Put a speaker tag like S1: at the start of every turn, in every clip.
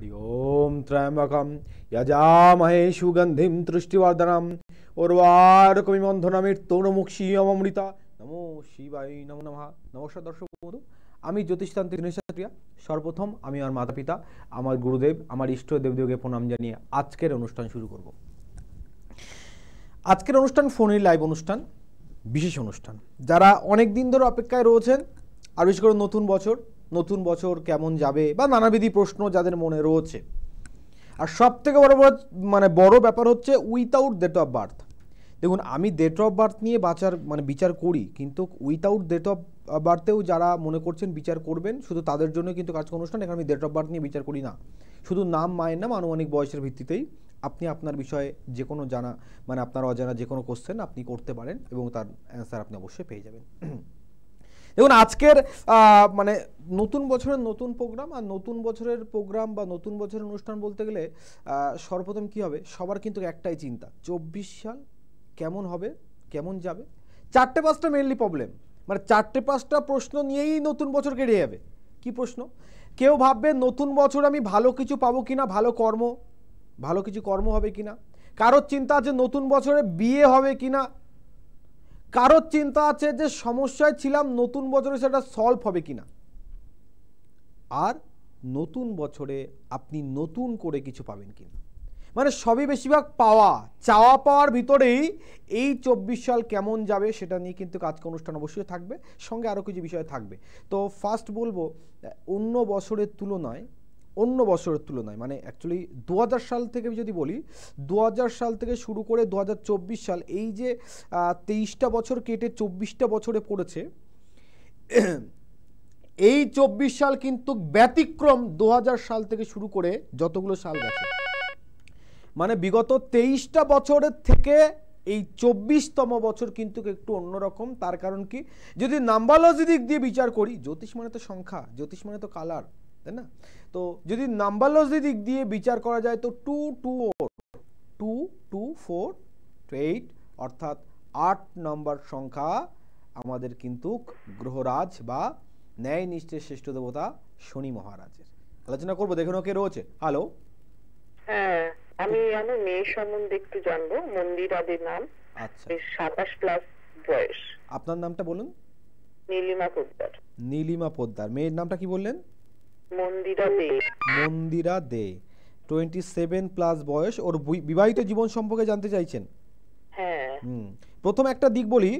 S1: हरि ओम त्र्यंबकम यजामहे सुगंधि तृष्टिवर्धनम উর্বারকমিবন্ধনামৃতৌণমুক্ষীয়মৃতা নমো শিবাই নমো নমঃ নমস্কার দর্শক বন্ধু আমি জ্যোতিষতান্ত্রিক নিশাত্রিয়া সর্বপ্রথম আমি আমার মাতা পিতা আমার গুরুদেব আমার ইষ্ট দেবদেবকে প্রণাম জানিয়ে আজকের অনুষ্ঠান শুরু করব আজকের অনুষ্ঠান ফোনে লাইভ অনুষ্ঠান বিশেষ অনুষ্ঠান যারা অনেক দিন ধরে অপেক্ষায় রয়েছেন আর বিশেষ করে নতুন বছর নতুন বছর কেমন যাবে বা নানাবিধি প্রশ্ন যাদের মনে রয়েছে আর সব থেকে বড় বড় মানে বড় ব্যাপার হচ্ছে উইথাউট ডেট অফ বার্থ দেখুন আমি ডেট অফ বার্থ নিয়ে বাঁচার মানে বিচার করি কিন্তু উইথাউট ডেট অফ বার্থেও যারা মনে করছেন বিচার করবেন শুধু তাদের জন্য কিন্তু কাজ অনুষ্ঠান এখানে আমি ডেট অফ বার্থ নিয়ে বিচার করি না শুধু নাম মায়ের নাম আনুমানিক বয়সের ভিত্তিতেই আপনি আপনার বিষয়ে যে কোনো জানা মানে আপনার অজানা যে কোনো কোশ্চেন আপনি করতে পারেন এবং তার অ্যান্সার আপনি অবশ্যই পেয়ে যাবেন দেখুন আজকের মানে নতুন বছরের নতুন প্রোগ্রাম আর নতুন বছরের প্রোগ্রাম বা নতুন বছরের অনুষ্ঠান বলতে গেলে সর্বপ্রথম কি হবে সবার কিন্তু একটাই চিন্তা চব্বিশ সাল কেমন হবে কেমন যাবে চারটে পাঁচটা মেনলি প্রবলেম মানে চারটে পাঁচটা প্রশ্ন নিয়েই নতুন বছর কেড়ে যাবে কি প্রশ্ন কেউ ভাববে নতুন বছর আমি ভালো কিছু পাবো কিনা ভালো কর্ম ভালো কিছু কর্ম হবে কিনা কারোর চিন্তা আছে নতুন বছরে বিয়ে হবে কিনা কারো চিন্তা আছে যে সমস্যায় ছিলাম নতুন বছরে সেটা সলভ হবে কিনা আর নতুন বছরে আপনি নতুন করে কিছু পাবেন কিনা মানে সবই বেশিরভাগ পাওয়া চাওয়া পাওয়ার ভিতরেই এই চব্বিশ সাল কেমন যাবে সেটা নিয়ে কিন্তু আজকে অনুষ্ঠান অবশ্যই থাকবে সঙ্গে আরও কিছু বিষয় থাকবে তো ফার্স্ট বলবো অন্য বছরের তুলনায় অন্য বছরের তুলনায় মানে অ্যাকচুয়ালি দু সাল থেকে যদি বলি দু সাল থেকে শুরু করে দু সাল এই যে তেইশটা বছর কেটে চব্বিশটা বছরে পড়েছে এই চব্বিশ সাল কিন্তু ব্যতিক্রম দু সাল থেকে শুরু করে যতগুলো সাল গেছে মানে বিগত তেইশটা বছরের থেকে এই চব্বিশতম বছর কিন্তু একটু অন্যরকম তার কারণ কি যদি নাম্বালজি দিক দিয়ে বিচার করি জ্যোতিষ মানে তো সংখ্যা জ্যোতিষ মানে তো কালার তাই না তো যদি নাম্বার লস দিক দিয়ে বিচার করা যায় তো two two four two two four two eight অর্থাৎ আট নম্বর সংখ্যা আমাদের কিন্তু গ্রহরাজ বা ন্যায় নিষ্ঠের শ্রেষ্ঠ দেবতা শনি মহারাজের আলোচনা করবো দেখুন ওকে রয়েছে হ্যালো হ্যাঁ আমি মেয়ের মেয়ে সম্বন্ধে একটু জানবো মন্দিরাদের নাম আচ্ছা সাতাশ প্লাস বয়স আপনার নামটা বলুন নীলিমা পোদ্দার নীলিমা পোদ্দার মেয়ের নামটা কি বললেন Mandira De Mandira De twenty seven plus বয়স ওর বিবাহিত জীবন সম্পর্কে জানতে চাইছেন হ্যাঁ হুম প্রথম একটা দিক বলি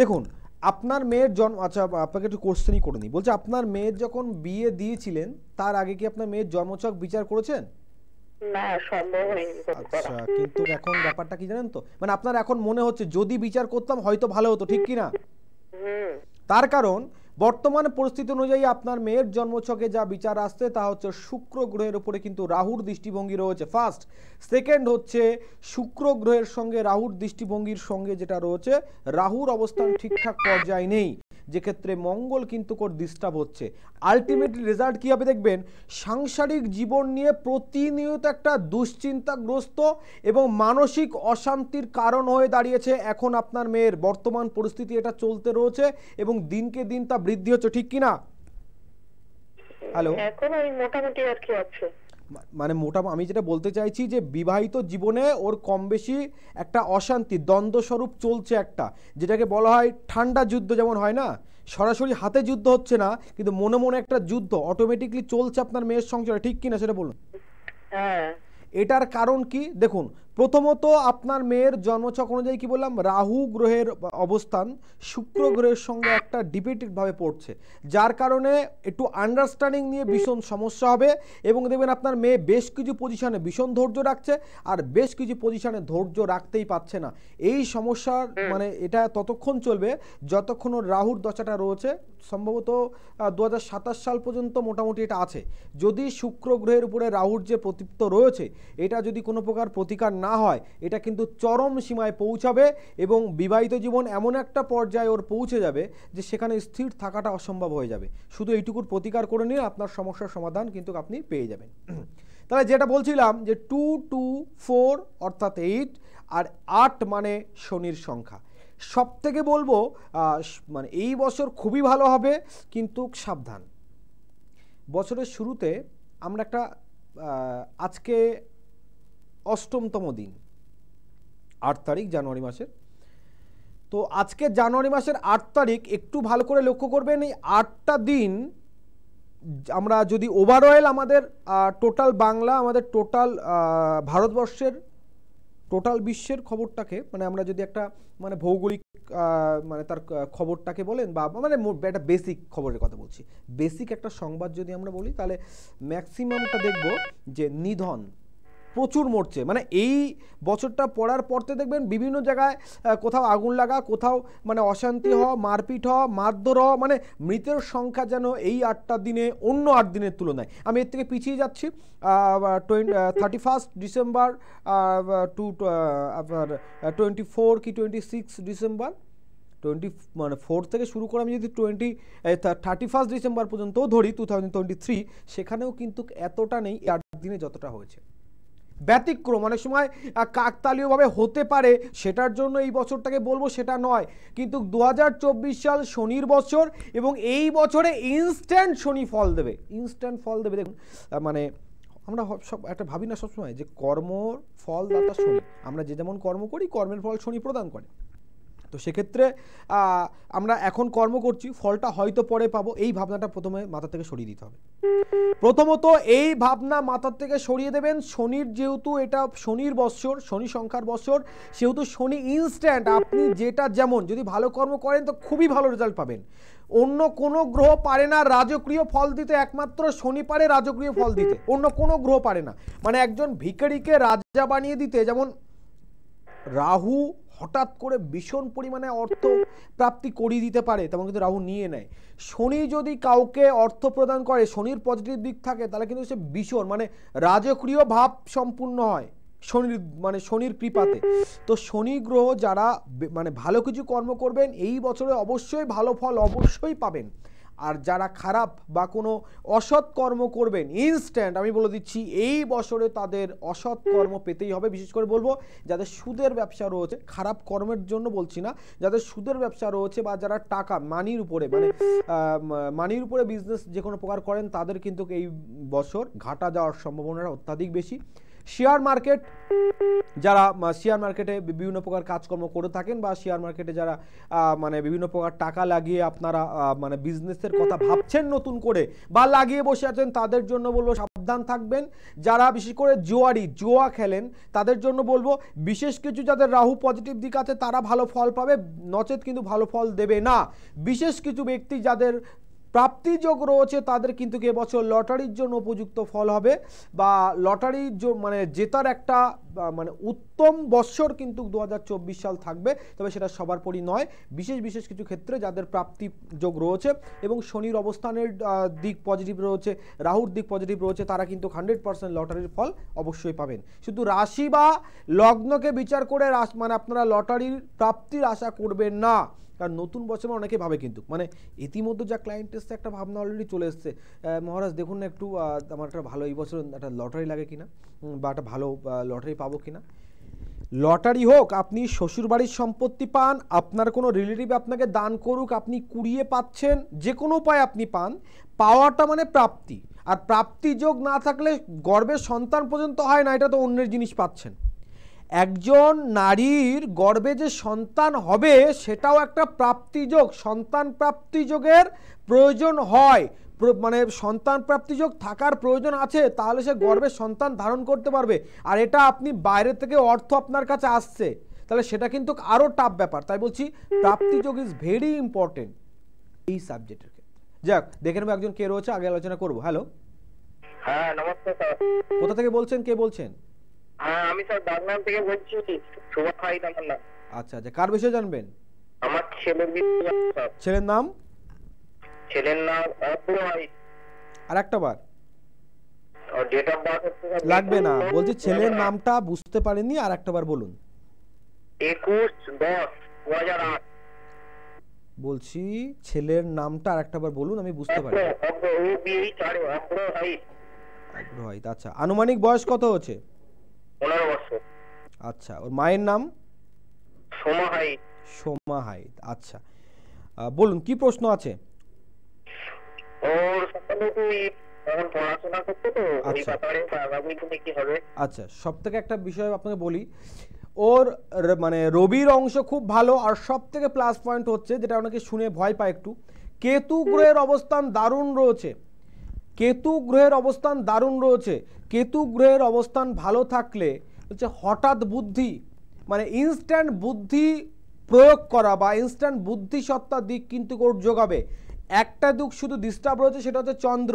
S1: দেখুন আপনার মেয়ের জন্ম আচ্ছা আপনাকে একটু কোশ্চেনই করে নিই বলছে আপনার মেয়ের যখন বিয়ে দিয়েছিলেন তার আগে কি আপনার মেয়ের জন্মচক বিচার করেছেন আচ্ছা কিন্তু এখন ব্যাপারটা কি জানেন তো মানে আপনার এখন মনে হচ্ছে যদি বিচার করতাম হয়তো ভালো হতো ঠিক কি না তার কারণ বর্তমান পরিস্থিতি অনুযায়ী আপনার মেয়ের জন্মছকে যা বিচার আসছে তা হচ্ছে শুক্র গ্রহের উপরে কিন্তু রাহুর দৃষ্টিভঙ্গি রয়েছে ফার্স্ট সেকেন্ড হচ্ছে শুক্র গ্রহের সঙ্গে রাহুর দৃষ্টিভঙ্গির সঙ্গে যেটা রয়েছে রাহুর অবস্থান ঠিকঠাক পর্যায়ে নেই যেক্ষেত্রে মঙ্গল কিন্তু কোর ডিস্টার্ব হচ্ছে আলটিমেটলি রেজাল্ট কি হবে দেখবেন সাংসারিক জীবন নিয়ে প্রতিনিয়ত একটা দুশ্চিন্তাগ্রস্ত এবং মানসিক অশান্তির কারণ হয়ে দাঁড়িয়েছে এখন আপনার মেয়ের বর্তমান পরিস্থিতি এটা চলতে রয়েছে এবং দিনকে দিন তা বৃদ্ধি হচ্ছে ঠিক কিনা হ্যালো এখন ওই মোটামুটি আর কি আছে মানে মোটা আমি যেটা বলতে চাইছি যে বিবাহিত জীবনে ওর কম বেশি একটা অশান্তি দ্বন্দ্বস্বরূপ চলছে একটা যেটাকে বলা হয় ঠান্ডা যুদ্ধ যেমন হয় না সরাসরি হাতে যুদ্ধ হচ্ছে না কিন্তু মনে মনে একটা যুদ্ধ অটোমেটিকলি চলছে আপনার মেয়ের সংসারে ঠিক কিনা সেটা বলুন হ্যাঁ। এটার কারণ কি দেখুন প্রথমত আপনার মেয়ের জন্মচক অনুযায়ী কি বললাম রাহু গ্রহের অবস্থান শুক্র গ্রহের সঙ্গে একটা ডিবেটেডভাবে পড়ছে যার কারণে একটু আন্ডারস্ট্যান্ডিং নিয়ে ভীষণ সমস্যা হবে এবং দেখবেন আপনার মেয়ে বেশ কিছু পজিশানে ভীষণ ধৈর্য রাখছে আর বেশ কিছু পজিশানে ধৈর্য রাখতেই পারছে না এই সমস্যার মানে এটা ততক্ষণ চলবে যতক্ষণ ওর রাহুর দশাটা রয়েছে সম্ভবত দু সাল পর্যন্ত মোটামুটি এটা আছে যদি শুক্র গ্রহের উপরে রাহুর যে প্রতিত্ব রয়েছে এটা যদি কোনো প্রকার প্রতিকার না না হয় এটা কিন্তু চরম সীমায় পৌঁছাবে এবং বিবাহিত জীবন এমন একটা পর্যায়ে ওর পৌঁছে যাবে যে সেখানে স্থির থাকাটা অসম্ভব হয়ে যাবে শুধু এইটুকুর প্রতিকার করে নিয়ে আপনার সমস্যার সমাধান কিন্তু আপনি পেয়ে যাবেন তাহলে যেটা বলছিলাম যে টু টু ফোর অর্থাৎ এইট আর আট মানে শনির সংখ্যা সব থেকে বলবো মানে এই বছর খুবই ভালো হবে কিন্তু সাবধান বছরের শুরুতে আমরা একটা আজকে অষ্টমতম দিন আট তারিখ জানুয়ারি মাসের তো আজকে জানুয়ারি মাসের আট তারিখ একটু ভালো করে লক্ষ্য করবেন এই আটটা দিন আমরা যদি ওভারঅল আমাদের টোটাল বাংলা আমাদের টোটাল ভারতবর্ষের টোটাল বিশ্বের খবরটাকে মানে আমরা যদি একটা মানে ভৌগোলিক মানে তার খবরটাকে বলেন বা মানে একটা বেসিক খবরের কথা বলছি বেসিক একটা সংবাদ যদি আমরা বলি তাহলে ম্যাক্সিমামটা দেখব যে নিধন প্রচুর মরছে মানে এই বছরটা পড়ার পরতে দেখবেন বিভিন্ন জায়গায় কোথাও আগুন লাগা কোথাও মানে অশান্তি হওয়া মারপিট হওয়া মারধর হওয়া মানে মৃতের সংখ্যা যেন এই আটটা দিনে অন্য আট দিনের তুলনায় আমি এর থেকে পিছিয়ে যাচ্ছি twenty thirty first December to আপনার টোয়েন্টি ফোর কি টোয়েন্টি সিক্স ডিসেম্বর টোয়েন্টি মানে ফোর থেকে শুরু করে আমি যদি টোয়েন্টি থার্টি ফার্স্ট ডিসেম্বর পর্যন্ত ধরি টু থাউজেন্ড টোয়েন্টি থ্রি সেখানেও কিন্তু এতটা নেই আট দিনে যতটা হয়েছে ব্যতিক্রম অনেক সময় কাকতালীয়ভাবে হতে পারে সেটার জন্য এই বছরটাকে বলবো সেটা নয় কিন্তু দু সাল শনির বছর এবং এই বছরে ইনস্ট্যান্ট শনি ফল দেবে ইনস্ট্যান্ট ফল দেবে দেখুন মানে আমরা সব একটা ভাবি না সবসময় যে কর্ম ফল দাতা শনি আমরা যে যেমন কর্ম করি কর্মের ফল শনি প্রদান করে তো সেক্ষেত্রে আমরা এখন কর্ম করছি ফলটা হয়তো পরে পাবো এই ভাবনাটা প্রথমে মাথা থেকে সরিয়ে দিতে হবে প্রথমত এই ভাবনা মাথার থেকে সরিয়ে দেবেন শনির যেহেতু এটা শনির বৎসর শনি সংখ্যার বৎসর সেহেতু শনি ইনস্ট্যান্ট আপনি যেটা যেমন যদি ভালো কর্ম করেন তো খুবই ভালো রেজাল্ট পাবেন অন্য কোনো গ্রহ পারে না রাজক্রিয় ফল দিতে একমাত্র শনি পারে রাজক্রিয় ফল দিতে অন্য কোনো গ্রহ পারে না মানে একজন ভিকারিকে রাজা বানিয়ে দিতে যেমন রাহু হঠাৎ করে ভীষণ পরিমাণে অর্থ প্রাপ্তি করিয়ে দিতে পারে তেমন কিন্তু রাহু নিয়ে নেয় শনি যদি কাউকে অর্থ প্রদান করে শনির পজিটিভ দিক থাকে তাহলে কিন্তু সে ভীষণ মানে রাজক্রিয় ভাব সম্পূর্ণ হয় শনির মানে শনির কৃপাতে তো শনি গ্রহ যারা মানে ভালো কিছু কর্ম করবেন এই বছরে অবশ্যই ভালো ফল অবশ্যই পাবেন আর যারা খারাপ বা কোনো অসৎ কর্ম করবেন ইনস্ট্যান্ট আমি বলে দিচ্ছি এই বছরে তাদের অসৎ কর্ম পেতেই হবে বিশেষ করে বলবো যাদের সুদের ব্যবসা রয়েছে খারাপ কর্মের জন্য বলছি না যাদের সুদের ব্যবসা রয়েছে বা যারা টাকা মানির উপরে মানে মানির উপরে বিজনেস যে কোনো প্রকার করেন তাদের কিন্তু এই বছর ঘাটা যাওয়ার সম্ভাবনাটা অত্যাধিক বেশি শেয়ার মার্কেট যারা শেয়ার মার্কেটে বিভিন্ন প্রকার কাজকর্ম করে থাকেন বা শেয়ার মার্কেটে যারা মানে বিভিন্ন প্রকার টাকা লাগিয়ে আপনারা মানে বিজনেসের কথা ভাবছেন নতুন করে বা লাগিয়ে বসে আছেন তাদের জন্য বলবো সাবধান থাকবেন যারা বিশেষ করে জোয়ারি জোয়া খেলেন তাদের জন্য বলবো বিশেষ কিছু যাদের রাহু পজিটিভ দিক আছে তারা ভালো ফল পাবে নচেত কিন্তু ভালো ফল দেবে না বিশেষ কিছু ব্যক্তি যাদের প্রাপ্তিযোগ রয়েছে তাদের কিন্তু এবছর লটারির জন্য উপযুক্ত ফল হবে বা লটারির মানে জেতার একটা মানে উত্তম বৎসর কিন্তু দু সাল থাকবে তবে সেটা সবার পরই নয় বিশেষ বিশেষ কিছু ক্ষেত্রে যাদের প্রাপ্তি যোগ রয়েছে এবং শনির অবস্থানের দিক পজিটিভ রয়েছে রাহুর দিক পজিটিভ রয়েছে তারা কিন্তু হান্ড্রেড পার্সেন্ট লটারির ফল অবশ্যই পাবেন শুধু রাশি বা লগ্নকে বিচার করে মানে আপনারা লটারির প্রাপ্তির আশা করবেন না কারণ নতুন বছরে মানে অনেকে ভাবে কিন্তু মানে ইতিমধ্যে যা ক্লায়েন্ট এসছে একটা ভাবনা অলরেডি চলে এসছে মহারাজ দেখুন না একটু আমার একটা ভালো এই বছর একটা লটারি লাগে কিনা বা একটা ভালো লটারি পাবো কিনা লটারি হোক আপনি শ্বশুরবাড়ির সম্পত্তি পান আপনার কোনো রিলেটিভ আপনাকে দান করুক আপনি কুড়িয়ে পাচ্ছেন যে কোনো উপায় আপনি পান পাওয়াটা মানে প্রাপ্তি আর প্রাপ্তি যোগ না থাকলে গর্বের সন্তান পর্যন্ত হয় না এটা তো অন্যের জিনিস পাচ্ছেন একজন নারীর গর্বে যে সন্তান হবে সেটাও একটা প্রাপ্তিযোগ সন্তান প্রাপ্তিযোগের প্রয়োজন হয় মানে সন্তান প্রাপ্তিযোগ থাকার প্রয়োজন আছে তাহলে সে গর্বে সন্তান ধারণ করতে পারবে আর এটা আপনি বাইরে থেকে অর্থ আপনার কাছে আসছে তাহলে সেটা কিন্তু আরও টাফ ব্যাপার তাই বলছি প্রাপ্তিযোগ ইজ ভেরি ইম্পর্টেন্ট এই সাবজেক্টের ক্ষেত্রে যাক দেখে নেবো একজন কে রয়েছে আগে আলোচনা করবো হ্যালো হ্যাঁ নমস্কার কোথা থেকে বলছেন কে বলছেন আমি স্যার বাগনান থেকে বলছি নাম আচ্ছা আচ্ছা কার বিষয়ে জানবেন আমার ছেলের বিষয়ে ছেলের নাম ছেলের নাম আর একটা বার লাগবে না বলছি ছেলের নামটা বুঝতে পারেনি আর একটা বার বলুন একুশ দশ দু হাজার আট বলছি ছেলের নামটা আর একটা বার বলুন আমি বুঝতে পারি আচ্ছা আনুমানিক বয়স কত হচ্ছে পনেরো বছর আচ্ছা ওর মায়ের নাম সোমা হাইত সোমা হাইত আচ্ছা বলুন কি প্রশ্ন আছে ওর সকালে তুই পড়াশোনা করতে তো আচ্ছা। আচ্ছা, একটা বিষয় আপনাকে বলি ওর মানে রবির অংশ খুব ভালো আর সব থেকে প্লাস পয়েন্ট হচ্ছে যেটা অনেকে শুনে ভয় পায় একটু কেতু গ্রহের অবস্থান দারুণ রয়েছে কেতু গ্রহের অবস্থান দারুণ রয়েছে কেতু গ্রহের অবস্থান ভালো থাকলে হচ্ছে হঠাৎ বুদ্ধি মানে ইনস্ট্যান্ট বুদ্ধি প্রয়োগ করা বা ইনস্ট্যান্ট বুদ্ধিসত্তা দিক কিন্তু ওর যোগাবে একটা দুঃখ শুধু ডিস্টার্ব রয়েছে সেটা হচ্ছে চন্দ্র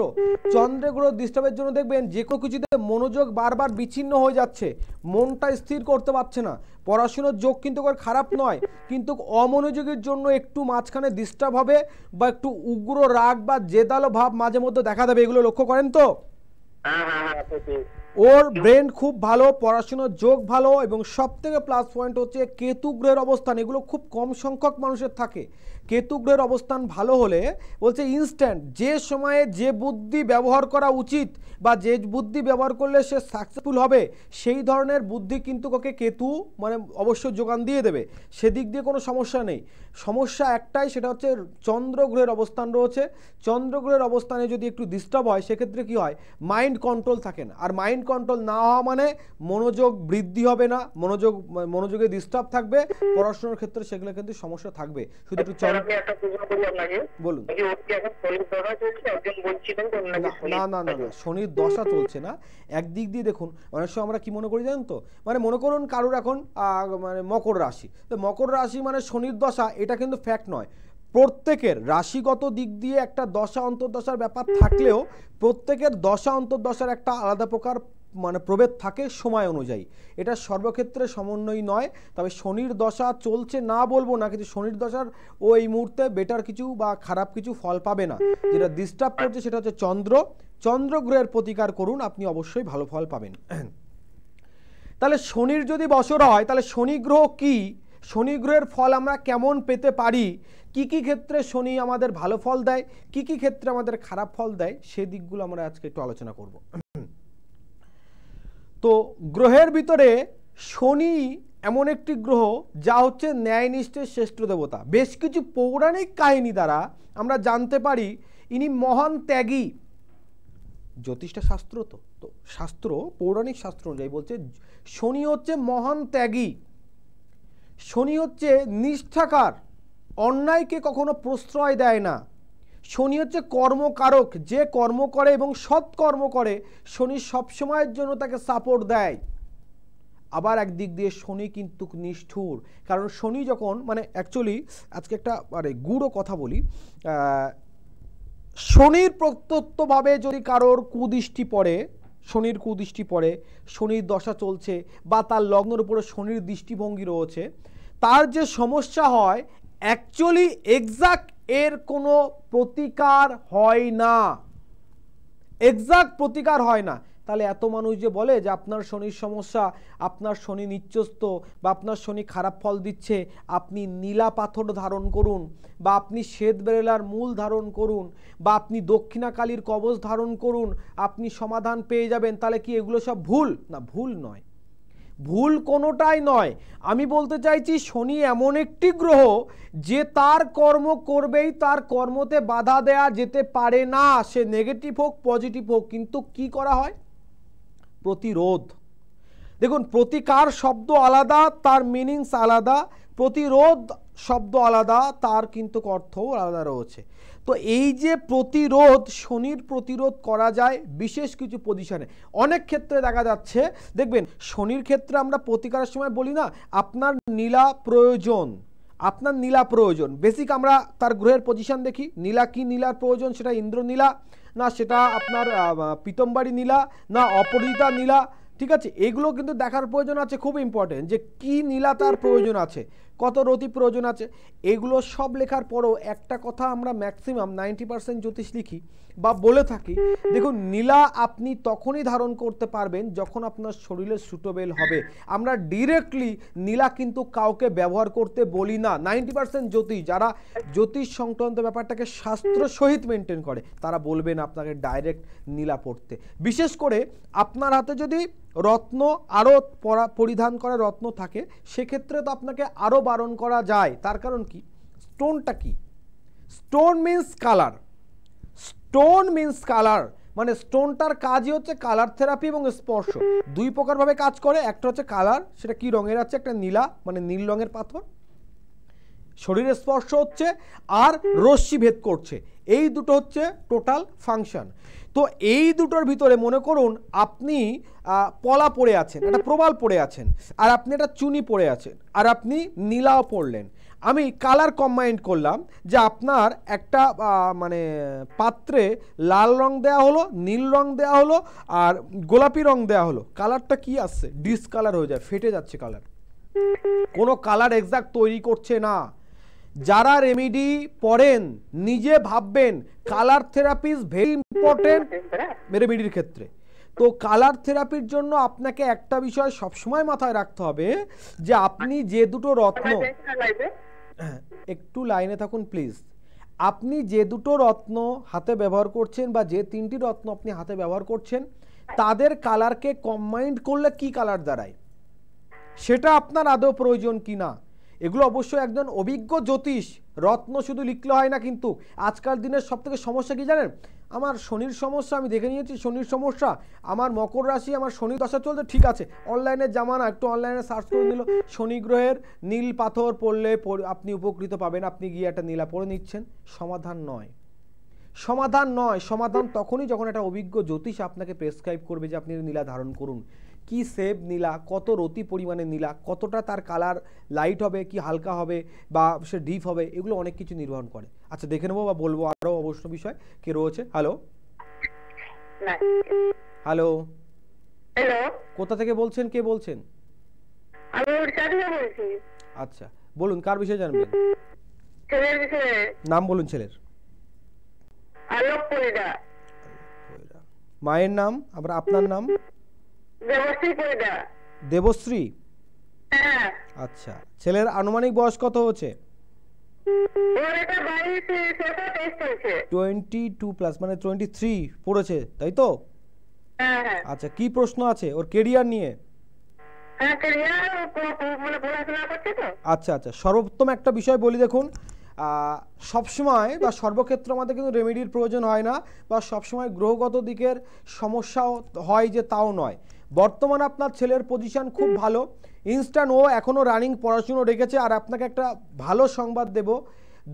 S1: চন্দ্রে গ্রহ ডিস্টার্বের জন্য দেখবেন যে কোনো কিছুতে মনোযোগ বারবার বিচ্ছিন্ন হয়ে যাচ্ছে মনটা স্থির করতে পারছে না পড়াশুনোর যোগ কিন্তু খারাপ নয় কিন্তু অমনোযোগের জন্য একটু মাঝখানে ডিস্টার্ব হবে বা একটু উগ্র রাগ বা জেদালো ভাব মাঝে মধ্যে দেখা দেবে এগুলো লক্ষ্য করেন তো ওর ব্রেন খুব ভালো পড়াশুনোর যোগ ভালো এবং সব থেকে প্লাস পয়েন্ট হচ্ছে কেতু গ্রহের অবস্থান এগুলো খুব কম সংখ্যক মানুষের থাকে কেতুগ্রহের অবস্থান ভালো হলে বলছে ইনস্ট্যান্ট যে সময়ে যে বুদ্ধি ব্যবহার করা উচিত বা যে বুদ্ধি ব্যবহার করলে সে সাকসেসফুল হবে সেই ধরনের বুদ্ধি কিন্তু ওকে কেতু মানে অবশ্যই যোগান দিয়ে দেবে সেদিক দিয়ে কোনো সমস্যা নেই সমস্যা একটাই সেটা হচ্ছে চন্দ্রগ্রহের অবস্থান রয়েছে চন্দ্রগ্রহের অবস্থানে যদি একটু ডিস্টার্ব হয় সেক্ষেত্রে কি হয় মাইন্ড কন্ট্রোল থাকে না আর মাইন্ড কন্ট্রোল না হওয়া মানে মনোযোগ বৃদ্ধি হবে না মনোযোগ মনোযোগে ডিস্টার্ব থাকবে পড়াশোনার ক্ষেত্রে সেগুলো কিন্তু সমস্যা থাকবে শুধু একটু শনির দশা চলছে না একদিক দিয়ে দেখুন অনেক সময় আমরা কি মনে করি জানেন তো মানে মনে করুন কারুর এখন মানে মকর রাশি তো মকর রাশি মানে শনির দশা এটা কিন্তু ফ্যাক্ট নয় প্রত্যেকের রাশিগত দিক দিয়ে একটা দশা অন্তর্দশার ব্যাপার থাকলেও প্রত্যেকের দশা অন্তর্দশার একটা আলাদা প্রকার মানে প্রভেদ থাকে সময় অনুযায়ী এটা সর্বক্ষেত্রে সমন্বয় নয় তবে শনির দশা চলছে না বলবো না কিন্তু শনির দশার ও এই মুহূর্তে বেটার কিছু বা খারাপ কিছু ফল পাবে না যেটা ডিস্টার্ব করছে সেটা হচ্ছে চন্দ্র চন্দ্র গ্রহের প্রতিকার করুন আপনি অবশ্যই ভালো ফল পাবেন তাহলে শনির যদি বছর হয় তাহলে শনি গ্রহ কী শনি গ্রহের ফল আমরা কেমন পেতে পারি কি কি ক্ষেত্রে শনি আমাদের ভালো ফল দেয় কি কি ক্ষেত্রে আমাদের খারাপ ফল দেয় সে দিকগুলো আমরা আজকে একটু আলোচনা করব তো গ্রহের ভিতরে শনি এমন একটি গ্রহ যা হচ্ছে ন্যায়নিষ্ঠের শ্রেষ্ঠ দেবতা বেশ কিছু পৌরাণিক কাহিনী দ্বারা আমরা জানতে পারি ইনি মহান ত্যাগী জ্যোতিষটা শাস্ত্র তো তো শাস্ত্র পৌরাণিক শাস্ত্র অনুযায়ী বলছে শনি হচ্ছে মহান ত্যাগী শনি হচ্ছে নিষ্ঠাকার অন্যায়কে কখনো প্রশ্রয় দেয় না শনি হচ্ছে কর্মকারক যে কর্ম করে এবং সৎ কর্ম করে শনি সবসময়ের জন্য তাকে সাপোর্ট দেয় আবার একদিক দিয়ে শনি কিন্তু নিষ্ঠুর কারণ শনি যখন মানে অ্যাকচুয়ালি আজকে একটা মানে গুড়ো কথা বলি শনির প্রত্যত্তভাবে যদি কারোর কুদৃষ্টি পড়ে শনির কুদৃষ্টি পড়ে শনির দশা চলছে বা তার লগ্নের উপরে শনির দৃষ্টিভঙ্গি রয়েছে তার যে সমস্যা হয় অ্যাকচুয়ালি এক্সাক্ট এর কোনো প্রতিকার হয় না এক্সাক্ট প্রতিকার হয় না তাহলে এত মানুষ যে বলে যে আপনার শনির সমস্যা আপনার শনি নিচ্যস্ত বা আপনার শনি খারাপ ফল দিচ্ছে আপনি নীলা পাথর ধারণ করুন বা আপনি শ্বেত বেরেলার মূল ধারণ করুন বা আপনি দক্ষিণাকালীর কবচ ধারণ করুন আপনি সমাধান পেয়ে যাবেন তাহলে কি এগুলো সব ভুল না ভুল নয় ভুল কোনোটাই নয় আমি বলতে চাইছি শনি এমন একটি গ্রহ যে তার কর্ম করবেই তার কর্মতে বাধা দেয়া যেতে পারে না সে নেগেটিভ হোক পজিটিভ হোক কিন্তু কি করা হয় প্রতিরোধ দেখুন প্রতিকার শব্দ আলাদা তার মিনিংস আলাদা প্রতিরোধ শব্দ আলাদা তার কিন্তু অর্থও আলাদা রয়েছে তো এই যে প্রতিরোধ শনির প্রতিরোধ করা যায় বিশেষ কিছু পজিশনে অনেক ক্ষেত্রে দেখা যাচ্ছে দেখবেন শনির ক্ষেত্রে আমরা প্রতিকারের সময় বলি না আপনার নীলা প্রয়োজন আপনার নীলা প্রয়োজন বেসিক আমরা তার গ্রহের পজিশন দেখি নীলা কি নীলার প্রয়োজন সেটা ইন্দ্রনীলা না সেটা আপনার পিতম্বাড়ি নীলা না অপরিতা নীলা ঠিক আছে এগুলো কিন্তু দেখার প্রয়োজন আছে খুব ইম্পর্টেন্ট যে কি নীলা তার প্রয়োজন আছে কত রতি প্রয়োজন আছে এগুলো সব লেখার পরও একটা কথা আমরা ম্যাক্সিমাম নাইনটি পার্সেন্ট জ্যোতিষ লিখি বা বলে থাকি দেখুন নীলা আপনি তখনই ধারণ করতে পারবেন যখন আপনার শরীরে সুটেবেল হবে আমরা ডিরেক্টলি নীলা কিন্তু কাউকে ব্যবহার করতে বলি না নাইনটি পার্সেন্ট জ্যোতিষ যারা জ্যোতিষ সংক্রান্ত ব্যাপারটাকে শাস্ত্র সহিত মেনটেন করে তারা বলবেন আপনাকে ডাইরেক্ট নীলা পড়তে বিশেষ করে আপনার হাতে যদি রত্ন আরও পরিধান করা রত্ন থাকে সেক্ষেত্রে তো আপনাকে আরও বারণ করা যায় তার কারণ কি স্টোনটা কি stone means colour stone means colour মানে স্টোনটার কাজই হচ্ছে কালার থেরাপি এবং স্পর্শ দুই প্রকারভাবে কাজ করে একটা হচ্ছে কালার সেটা কি রঙের আছে একটা নীলা মানে নীল রঙের পাথর শরীরে স্পর্শ হচ্ছে আর রশ্মি ভেদ করছে এই দুটো হচ্ছে টোটাল ফাংশন তো এই দুটোর ভিতরে মনে করুন আপনি পলা পড়ে আছেন একটা প্রবাল পড়ে আছেন আর আপনি একটা চুনি পড়ে আছেন আর আপনি নীলাও পড়লেন আমি কালার কম্বাইন্ড করলাম যে আপনার একটা মানে পাত্রে লাল রং দেয়া হলো নীল রং দেয়া হলো আর গোলাপি রং দেয়া হলো কালারটা কি আসছে ডিসকালার হয়ে যায় ফেটে যাচ্ছে কালার কোনো কালার এক্সাক্ট তৈরি করছে না যারা রেমিডি পড়েন নিজে ভাববেন colour therapy is very important রেমিডির ক্ষেত্রে তো কালার থেরাপির জন্য আপনাকে একটা বিষয় সবসময় মাথায় রাখতে হবে যে আপনি যে দুটো রত্ন হ্যাঁ, একটু লাইনে থাকুন প্লিজ আপনি যে দুটো রত্ন হাতে ব্যবহার করছেন বা যে তিনটি রত্ন আপনি হাতে ব্যবহার করছেন তাদের কালারকে কম্বাইন্ড করলে কি কালার দাঁড়ায় সেটা আপনার আদৌ প্রয়োজন কি না এগুলো অবশ্য একজন অভিজ্ঞ জ্যোতিষ রত্ন শুধু লিখলে হয় না কিন্তু আজকাল দিনের সবথেকে সমস্যা কী জানেন আমার শনির সমস্যা আমি দেখে নিয়েছি শনির সমস্যা আমার মকর রাশি আমার শনি দশা চলছে ঠিক আছে অনলাইনে জামানা একটু অনলাইনে সার্চ করে নিল শনি গ্রহের নীল পাথর পড়লে আপনি উপকৃত পাবেন আপনি গিয়ে একটা নীলা পড়ে নিচ্ছেন সমাধান নয় সমাধান নয় সমাধান তখনই যখন একটা অভিজ্ঞ জ্যোতিষ আপনাকে প্রেসক্রাইব করবে যে আপনি নীলা ধারণ করুন কি শেপ নিলা কত রতি পরিমাণে নিলা কতটা তার কালার লাইট হবে কি হালকা হবে বা সে ডিপ হবে এগুলো অনেক কিছু নির্ভর করে আচ্ছা দেখে নেবো বা বলবো আরও অবশ্য বিষয় কে রয়েছে হ্যালো হ্যালো হ্যালো কোথা থেকে বলছেন কে বলছেন আচ্ছা বলুন কার বিষয়ে জানবেন নাম বলুন ছেলের মায়ের নাম আবার আপনার নাম দেবশ্রী হ্যাঁ। আচ্ছা ছেলের আনুমানিক বয়স কত হচ্ছে টোয়েন্টি টু প্লাস মানে টোয়েন্টি থ্রি পড়েছে তাই তো হ্যাঁ, হ্যাঁ। আচ্ছা কি প্রশ্ন আছে ওর কেরিয়ার নিয়ে মানে আচ্ছা আচ্ছা সর্বোত্তম একটা বিষয় বলি দেখুন সবসময় বা সর্বক্ষেত্রে আমাদের কিন্তু রেমেডির প্রয়োজন হয় না বা সবসময় গ্রহগত দিকের সমস্যাও হয় যে তাও নয় বর্তমানে আপনার ছেলের পজিশন খুব ভালো ইনস্ট্যান্ট ও এখনও রানিং পড়াশুনো রেখেছে আর আপনাকে একটা ভালো সংবাদ দেব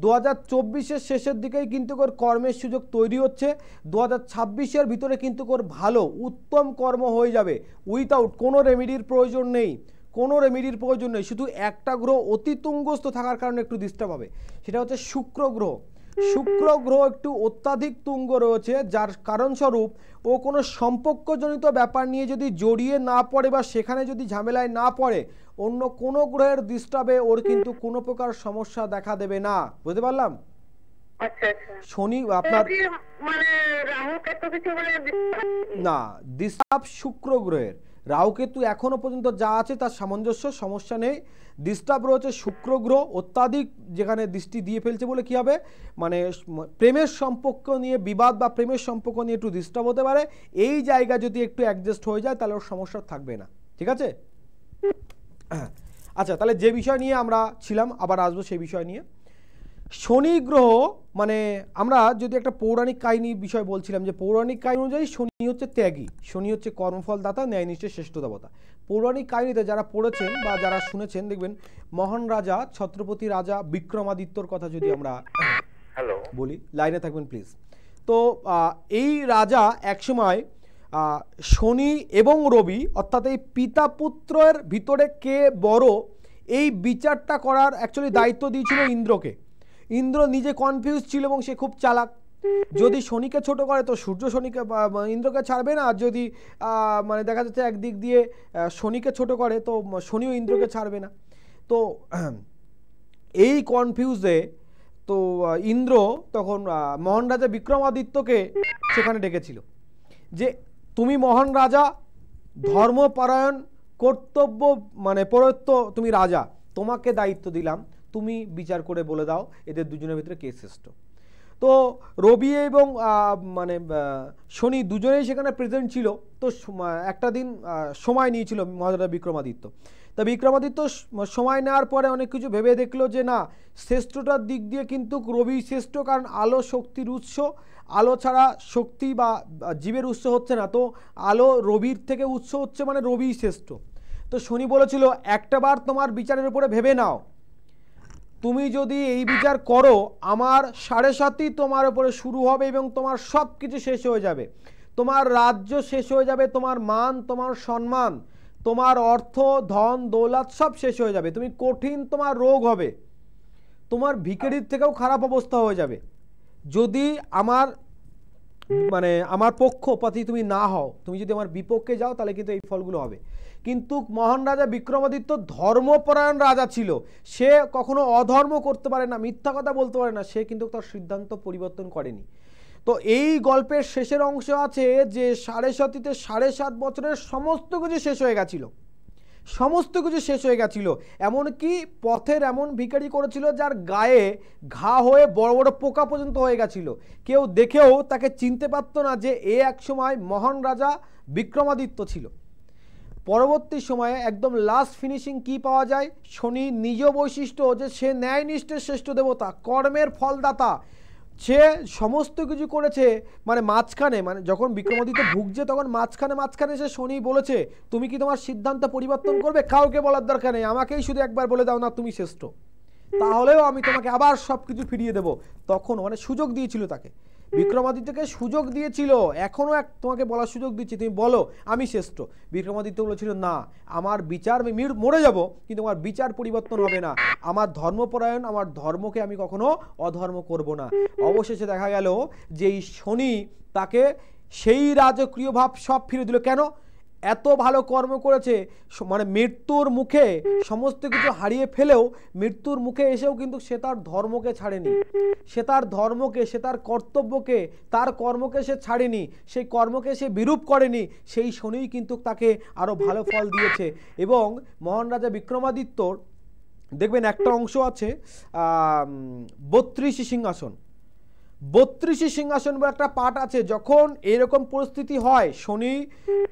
S1: দু হাজার চব্বিশের শেষের দিকেই কিন্তু ওর কর্মের সুযোগ তৈরি হচ্ছে দু হাজার ছাব্বিশের ভিতরে কিন্তু ওর ভালো উত্তম কর্ম হয়ে যাবে উইথাউট কোনো রেমিডির প্রয়োজন নেই কোনো রেমিডির প্রয়োজন নেই শুধু একটা গ্রহ অতি তুঙ্গস্থ থাকার কারণে একটু ডিস্টার্ব হবে সেটা হচ্ছে শুক্র গ্রহ শুক্র গ্রহ একটু অত্যাধিক তুঙ্গ রয়েছে যার কারণস্বরূপ ও কোনো সম্পর্কজনিত ব্যাপার নিয়ে যদি জড়িয়ে না পড়ে বা সেখানে যদি ঝামেলায় না পড়ে অন্য কোনো গ্রহের ডিস্টার্বে ওর কিন্তু কোনো প্রকার সমস্যা দেখা দেবে না বুঝতে পারলাম আচ্ছা, আচ্ছা। শনি আপনার মানে না ডিস্টার্ব শুক্র গ্রহের রাহুকেতু এখনও পর্যন্ত যা আছে তার সামঞ্জস্য সমস্যা নেই ডিস্টার্ব রয়েছে শুক্র গ্রহ অত্যাধিক যেখানে দৃষ্টি দিয়ে ফেলছে বলে কী হবে মানে প্রেমের সম্পর্ক নিয়ে বিবাদ বা প্রেমের সম্পর্ক নিয়ে একটু ডিস্টার্ব হতে পারে এই জায়গা যদি একটু অ্যাডজাস্ট হয়ে যায় তাহলে ওর সমস্যা থাকবে না ঠিক আছে আচ্ছা তাহলে যে বিষয় নিয়ে আমরা ছিলাম আবার আসবো সেই বিষয় নিয়ে শনি গ্রহ মানে আমরা যদি একটা পৌরাণিক কাহিনী বিষয় বলছিলাম যে পৌরাণিক কাহিনী অনুযায়ী শনি হচ্ছে ত্যাগী শনি হচ্ছে কর্মফলদাতা নিশ্চয় শ্রেষ্ঠ দেবতা পৌরাণিক কাহিনীতে যারা পড়েছেন বা যারা শুনেছেন দেখবেন মহান রাজা ছত্রপতি রাজা বিক্রমাদিত্যর কথা যদি আমরা হ্যালো বলি লাইনে থাকবেন প্লিজ তো এই রাজা একসময় শনি এবং রবি অর্থাৎ এই পিতা পুত্রের ভিতরে কে বড় এই বিচারটা করার অ্যাকচুয়ালি দায়িত্ব দিয়েছিল ইন্দ্রকে ইন্দ্র নিজে কনফিউজ ছিল এবং সে খুব চালাক যদি শনিকে ছোট করে তো সূর্য শনিকে ইন্দ্রকে ছাড়বে না আর যদি মানে দেখা যাচ্ছে একদিক দিয়ে শনিকে ছোট করে তো শনিও ইন্দ্রকে ছাড়বে না তো এই কনফিউজে তো ইন্দ্র তখন রাজা বিক্রমাদিত্যকে সেখানে ডেকেছিল যে তুমি মহান রাজা ধর্মপরায়ণ কর্তব্য মানে পরত্ব তুমি রাজা তোমাকে দায়িত্ব দিলাম তুমি বিচার করে বলে দাও এদের দুজনের ভিতরে কে শ্রেষ্ঠ তো রবি এবং মানে শনি দুজনেই সেখানে প্রেজেন্ট ছিল তো একটা দিন সময় নিয়েছিল মহারাজা বিক্রমাদিত্য তা বিক্রমাদিত্য সময় নেওয়ার পরে অনেক কিছু ভেবে দেখলো যে না শ্রেষ্ঠটার দিক দিয়ে কিন্তু রবি শ্রেষ্ঠ কারণ আলো শক্তির উৎস আলো ছাড়া শক্তি বা জীবের উৎস হচ্ছে না তো আলো রবির থেকে উৎস হচ্ছে মানে রবিই শ্রেষ্ঠ তো শনি বলেছিল একটা বার তোমার বিচারের উপরে ভেবে নাও তুমি যদি এই বিচার করো আমার সাড়ে সাতই তোমার উপরে শুরু হবে এবং তোমার সব কিছু শেষ হয়ে যাবে তোমার রাজ্য শেষ হয়ে যাবে তোমার মান তোমার সম্মান তোমার অর্থ ধন দৌলত সব শেষ হয়ে যাবে তুমি কঠিন তোমার রোগ হবে তোমার ভিকারির থেকেও খারাপ অবস্থা হয়ে যাবে যদি আমার মানে আমার পক্ষপাতি তুমি না হও তুমি যদি আমার বিপক্ষে যাও তাহলে কিন্তু এই ফলগুলো হবে কিন্তু মহান রাজা বিক্রমাদিত্য ধর্মপরায়ণ রাজা ছিল সে কখনো অধর্ম করতে পারে না মিথ্যা কথা বলতে পারে না সে কিন্তু তার সিদ্ধান্ত পরিবর্তন করেনি তো এই গল্পের শেষের অংশ আছে যে সাড়ে সতীতে সাড়ে সাত বছরের সমস্ত কিছু শেষ হয়ে গেছিলো সমস্ত কিছু শেষ হয়ে গেছিল এমনকি পথের এমন ভিকারি করেছিল যার গায়ে ঘা হয়ে বড় বড় পোকা পর্যন্ত হয়ে গেছিল কেউ দেখেও তাকে চিনতে পারত না যে এ এক সময় মহান রাজা বিক্রমাদিত্য ছিল পরবর্তী সময়ে একদম লাস্ট ফিনিশিং কি পাওয়া যায় শনি নিজ বৈশিষ্ট্য যে সে ন্যায়নিষ্ঠের শ্রেষ্ঠ দেবতা কর্মের ফলদাতা সে সমস্ত কিছু করেছে মানে মাঝখানে মানে যখন বিক্রমাদিত্য ভুগছে তখন মাঝখানে মাঝখানে সে শনি বলেছে তুমি কি তোমার সিদ্ধান্ত পরিবর্তন করবে কাউকে বলার দরকার নেই আমাকেই শুধু একবার বলে দাও না তুমি শ্রেষ্ঠ তাহলেও আমি তোমাকে আবার সব কিছু ফিরিয়ে দেব তখন মানে সুযোগ দিয়েছিল তাকে বিক্রমাদিত্যকে সুযোগ দিয়েছিল এখনও এক তোমাকে বলার সুযোগ দিচ্ছি তুমি বলো আমি শ্রেষ্ঠ বিক্রমাদিত্য বলেছিল না আমার বিচার আমি মরে যাব কিন্তু আমার বিচার পরিবর্তন হবে না আমার ধর্মপরায়ণ আমার ধর্মকে আমি কখনো অধর্ম করব না অবশেষে দেখা গেল যে এই শনি তাকে সেই রাজক্রিয় ভাব সব ফিরে দিল কেন এত ভালো কর্ম করেছে মানে মৃত্যুর মুখে সমস্ত কিছু হারিয়ে ফেলেও মৃত্যুর মুখে এসেও কিন্তু সে তার ধর্মকে ছাড়েনি সে তার ধর্মকে সে তার কর্তব্যকে তার কর্মকে সে ছাড়েনি সেই কর্মকে সে বিরূপ করেনি সেই শনিই কিন্তু তাকে আরও ভালো ফল দিয়েছে এবং মহান রাজা বিক্রমাদিত্যর দেখবেন একটা অংশ আছে বত্রিশ সিংহাসন বত্রিশে সিংহাসন বলে একটা পাঠ আছে যখন এরকম পরিস্থিতি হয় শনি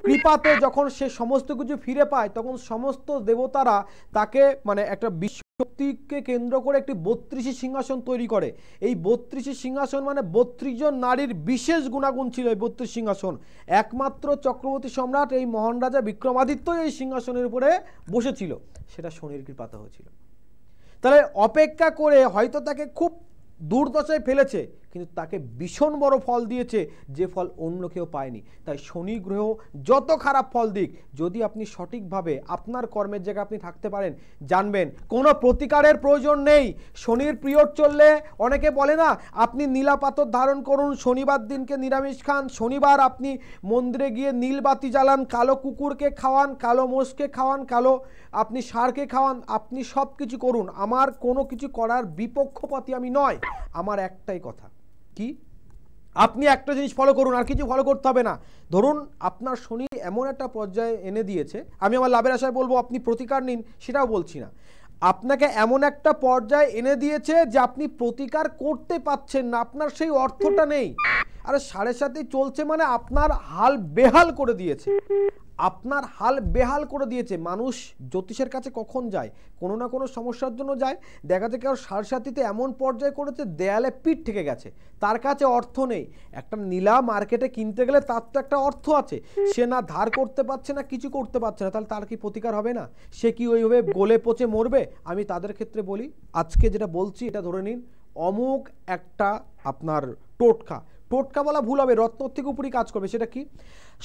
S1: কৃপাতে যখন সে সমস্ত কিছু ফিরে পায় তখন সমস্ত দেবতারা তাকে মানে একটা বিশ্বকে কেন্দ্র করে একটি বত্রিশে সিংহাসন তৈরি করে এই বত্রিশে সিংহাসন মানে বত্রিশ জন নারীর বিশেষ গুণাগুণ ছিল এই বত্রিশ সিংহাসন একমাত্র চক্রবর্তী সম্রাট এই মহান রাজা বিক্রমাদিত্য এই সিংহাসনের উপরে বসেছিল সেটা শনির কৃপাতে হয়েছিল তাহলে অপেক্ষা করে হয়তো তাকে খুব দুর্দশায় ফেলেছে কিন্তু তাকে ভীষণ বড় ফল দিয়েছে যে ফল অন্য কেউ পায়নি তাই শনি গ্রহ যত খারাপ ফল দিক যদি আপনি সঠিকভাবে আপনার কর্মের জায়গায় আপনি থাকতে পারেন জানবেন কোনো প্রতিকারের প্রয়োজন নেই শনির পিরিয়ড চললে অনেকে বলে না আপনি নীলাপাতর ধারণ করুন শনিবার দিনকে নিরামিষ খান শনিবার আপনি মন্দিরে গিয়ে নীল বাতি জ্বালান কালো কুকুরকে খাওয়ান কালো মোষকে খাওয়ান কালো আপনি সারকে খাওয়ান আপনি সব কিছু করুন আমার কোনো কিছু করার বিপক্ষপাতি আমি নয় আমার একটাই কথা কি আপনি একটা জিনিস ফলো করুন আর কিছু ফলো করতে হবে না ধরুন আপনার শনি এমন একটা পর্যায়ে এনে দিয়েছে আমি আমার লাভের আশায় বলবো আপনি প্রতিকার নিন সেটাও বলছি না আপনাকে এমন একটা পর্যায়ে এনে দিয়েছে যে আপনি প্রতিকার করতে পাচ্ছেন না আপনার সেই অর্থটা নেই আরে সাড়ে সাথে চলছে মানে আপনার হাল বেহাল করে দিয়েছে আপনার হাল বেহাল করে দিয়েছে মানুষ জ্যোতিষের কাছে কখন যায় কোনো না কোনো সমস্যার জন্য যায় দেখা যায় কারো সারসাথীতে এমন পর্যায়ে করেছে দেয়ালে পিঠ থেকে গেছে তার কাছে অর্থ নেই একটা নীলা মার্কেটে কিনতে গেলে তার তো একটা অর্থ আছে সে না ধার করতে পারছে না কিছু করতে পারছে না তাহলে তার কি প্রতিকার হবে না সে কি ওইভাবে গোলে পচে মরবে আমি তাদের ক্ষেত্রে বলি আজকে যেটা বলছি এটা ধরে নিন অমুক একটা আপনার টোটকা টোটকা বলা ভুল হবে রত্ন থেকে উপরই কাজ করবে সেটা কি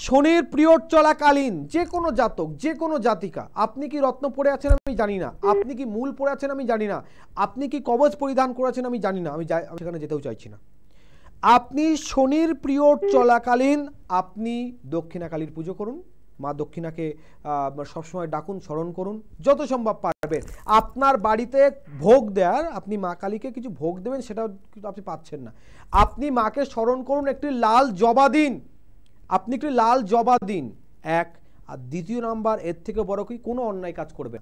S1: শনির প্রিয় চলাকালীন যে কোনো জাতক যে কোনো জাতিকা আপনি কি রত্ন পড়ে আছেন আমি জানি না আপনি কি মূল পড়ে আছেন আমি জানি না আপনি কি কবচ পরিধান করেছেন আমি জানি না আমি সেখানে যেতেও চাইছি না আপনি শনির প্রিয় চলাকালীন আপনি দক্ষিণাকালীর পুজো করুন মা দক্ষিণাকে সবসময় ডাকুন স্মরণ করুন যত সম্ভব পারবে আপনার বাড়িতে ভোগ দেওয়ার আপনি মা কালীকে কিছু ভোগ দেবেন সেটা আপনি পাচ্ছেন না আপনি মাকে স্মরণ করুন একটি লাল জবা দিন আপনি একটি লাল জবা দিন এক আর দ্বিতীয় নাম্বার এর থেকে বড় কি কোনো অন্যায় কাজ করবে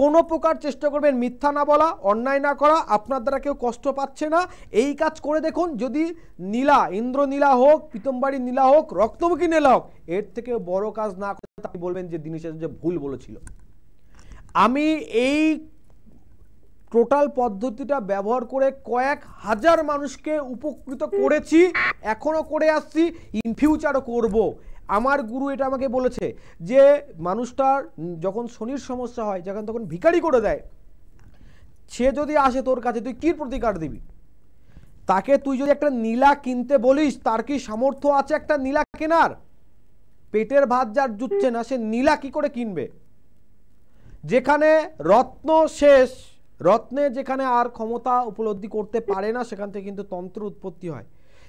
S1: কোনো প্রকার চেষ্টা করবেন মিথ্যা না বলা অন্যায় না করা আপনার দ্বারা কেউ কষ্ট পাচ্ছে না এই কাজ করে দেখুন যদি নীলা ইন্দ্রনীলা হোক পিতম্বাড়ি নীলা হোক রক্তমুখী নীলা হোক এর থেকে বড় কাজ না করে তাই বলবেন যে দিনেশ যে ভুল বলেছিল আমি এই টোটাল পদ্ধতিটা ব্যবহার করে কয়েক হাজার মানুষকে উপকৃত করেছি এখনও করে আসছি ইন ফিউচারও করবো আমার গুরু এটা আমাকে বলেছে যে মানুষটার যখন শনির সমস্যা হয় যখন তখন ভিকারি করে দেয় সে যদি আসে তোর কাছে তুই কী প্রতিকার দিবি তাকে তুই যদি একটা নীলা কিনতে বলিস তার কি সামর্থ্য আছে একটা নীলা কেনার পেটের ভাত যার জুটছে না সে নীলা কি করে কিনবে যেখানে রত্ন শেষ রত্নে যেখানে আর ক্ষমতা উপলব্ধি করতে পারে না সেখান থেকে কিন্তু তন্ত্র উৎপত্তি হয়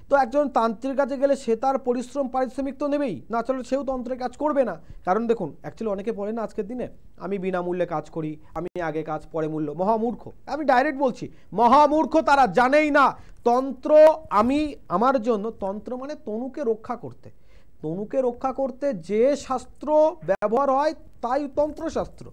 S1: তো একজন তান্ত্রিক কাজে গেলে সে তার পরিশ্রম পারিশ্রমিক তো নেবেই না চলে সেও তন্ত্রের কাজ করবে না কারণ দেখুন অ্যাকচুয়ালি অনেকে বলে না আজকের দিনে আমি বিনামূল্যে কাজ করি আমি আগে কাজ পরে মূল্য মহামূর্খ আমি ডাইরেক্ট বলছি মহামূর্খ তারা জানেই না তন্ত্র আমি আমার জন্য তন্ত্র মানে তনুকে রক্ষা করতে তনুকে রক্ষা করতে যে শাস্ত্র ব্যবহার হয় তাই তন্ত্রশাস্ত্র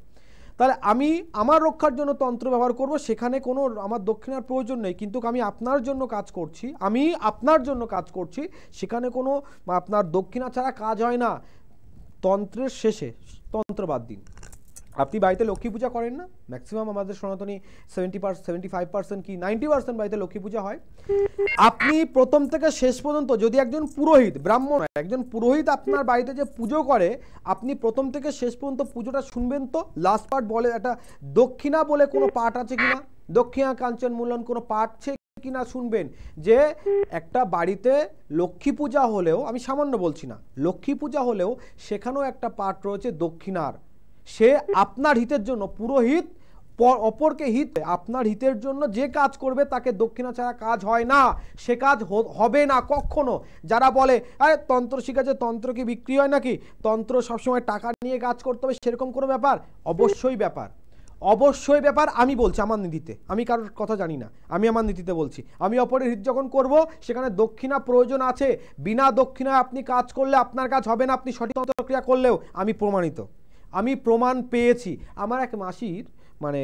S1: তাহলে আমি আমার রক্ষার জন্য তন্ত্র ব্যবহার করব সেখানে কোনো আমার দক্ষিণার প্রয়োজন নেই কিন্তু আমি আপনার জন্য কাজ করছি আমি আপনার জন্য কাজ করছি সেখানে কোনো আপনার দক্ষিণা ছাড়া কাজ হয় না তন্ত্রের শেষে তন্ত্রবাদ দিন আপনি বাড়িতে লক্ষ্মী পূজা করেন না ম্যাক্সিমাম আমাদের সনাতনী seventy percent seventy five percent কি নাইনটি পার্সেন্ট বাড়িতে লক্ষ্মী পূজা হয় আপনি প্রথম থেকে শেষ পর্যন্ত যদি একজন পুরোহিত ব্রাহ্মণ একজন পুরোহিত আপনার বাড়িতে যে পুজো করে আপনি প্রথম থেকে শেষ পর্যন্ত পুজোটা শুনবেন তো লাস্ট পার্ট বলে একটা দক্ষিণা বলে কোনো পাঠ আছে কিনা দক্ষিণা কাঞ্চন মূল্যায়ন কোনো পাঠ আছে কিনা শুনবেন যে একটা বাড়িতে লক্ষ্মী পূজা হলেও আমি সামান্য বলছি না লক্ষ্মী পূজা হলেও সেখানেও একটা পাঠ রয়েছে দক্ষিণার সে আপনার হিতের জন্য পুরোহিত অপরকে হিত আপনার হিতের জন্য যে কাজ করবে তাকে দক্ষিণা ছাড়া কাজ হয় না সে কাজ হবে না কখনো যারা বলে আরে তন্ত্র শিখেছে তন্ত্র কি বিক্রি হয় নাকি তন্ত্র সবসময় টাকা নিয়ে কাজ করতে হবে সেরকম কোনো ব্যাপার অবশ্যই ব্যাপার অবশ্যই ব্যাপার আমি বলছি আমার নীতিতে আমি কারোর কথা জানি না আমি আমার নীতিতে বলছি আমি অপরের হিত যখন করব সেখানে দক্ষিণা প্রয়োজন আছে বিনা দক্ষিণায় আপনি কাজ করলে আপনার কাজ হবে না আপনি সঠিক তন্ত্রক্রিয়া করলেও আমি প্রমাণিত আমি প্রমাণ পেয়েছি আমার এক মাসির মানে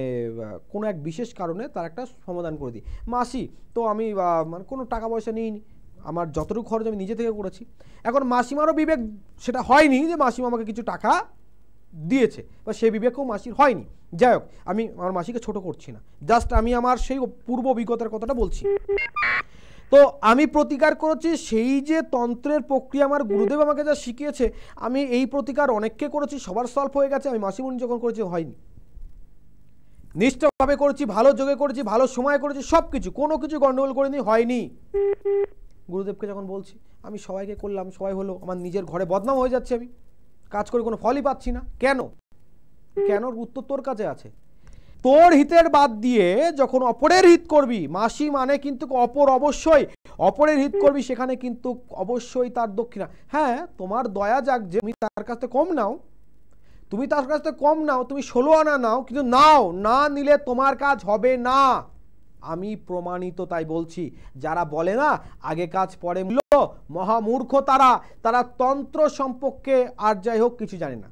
S1: কোনো এক বিশেষ কারণে তার একটা সমাধান করে দিই মাসি তো আমি মানে কোনো টাকা পয়সা নিই আমার যতটুকু খরচ আমি নিজে থেকে করেছি এখন মাসিমারও বিবেক সেটা হয়নি যে মাসিমা আমাকে কিছু টাকা দিয়েছে বা সেই বিবেকও মাসির হয়নি যাই হোক আমি আমার মাসিকে ছোট করছি না জাস্ট আমি আমার সেই পূর্ব অভিজ্ঞতার কথাটা বলছি তো আমি প্রতিকার করেছি সেই যে তন্ত্রের প্রক্রিয়া আমার গুরুদেব আমাকে যা শিখিয়েছে আমি এই প্রতিকার অনেককে করেছি সবার সলভ হয়ে গেছে আমি মাসিমণি যখন করেছি হয়নি নিষ্ঠাভাবে করেছি ভালো যোগে করেছি ভালো সময় করেছি সব কিছু কোনো কিছু গণ্ডগোল করিনি হয়নি গুরুদেবকে যখন বলছি আমি সবাইকে করলাম সবাই হলো আমার নিজের ঘরে বদনাম হয়ে যাচ্ছে আমি কাজ করে কোনো ফলই পাচ্ছি না কেন কেন উত্তর তোর কাছে আছে তোর হিতের বাদ দিয়ে যখন অপরের হিত করবি মাসি মানে কিন্তু অপর অবশ্যই অপরের হিত করবি সেখানে কিন্তু অবশ্যই তার দক্ষিণা হ্যাঁ তোমার দয়া যাক যে তুমি তার কাছ থেকে কম নাও তুমি তার কাছ থেকে কম নাও তুমি ষোলো আনা নাও কিন্তু নাও না নিলে তোমার কাজ হবে না আমি প্রমাণিত তাই বলছি যারা বলে না আগে কাজ পরে মূল্য মহামূর্খ তারা তারা তন্ত্র সম্পর্কে আর যাই হোক কিছু জানে না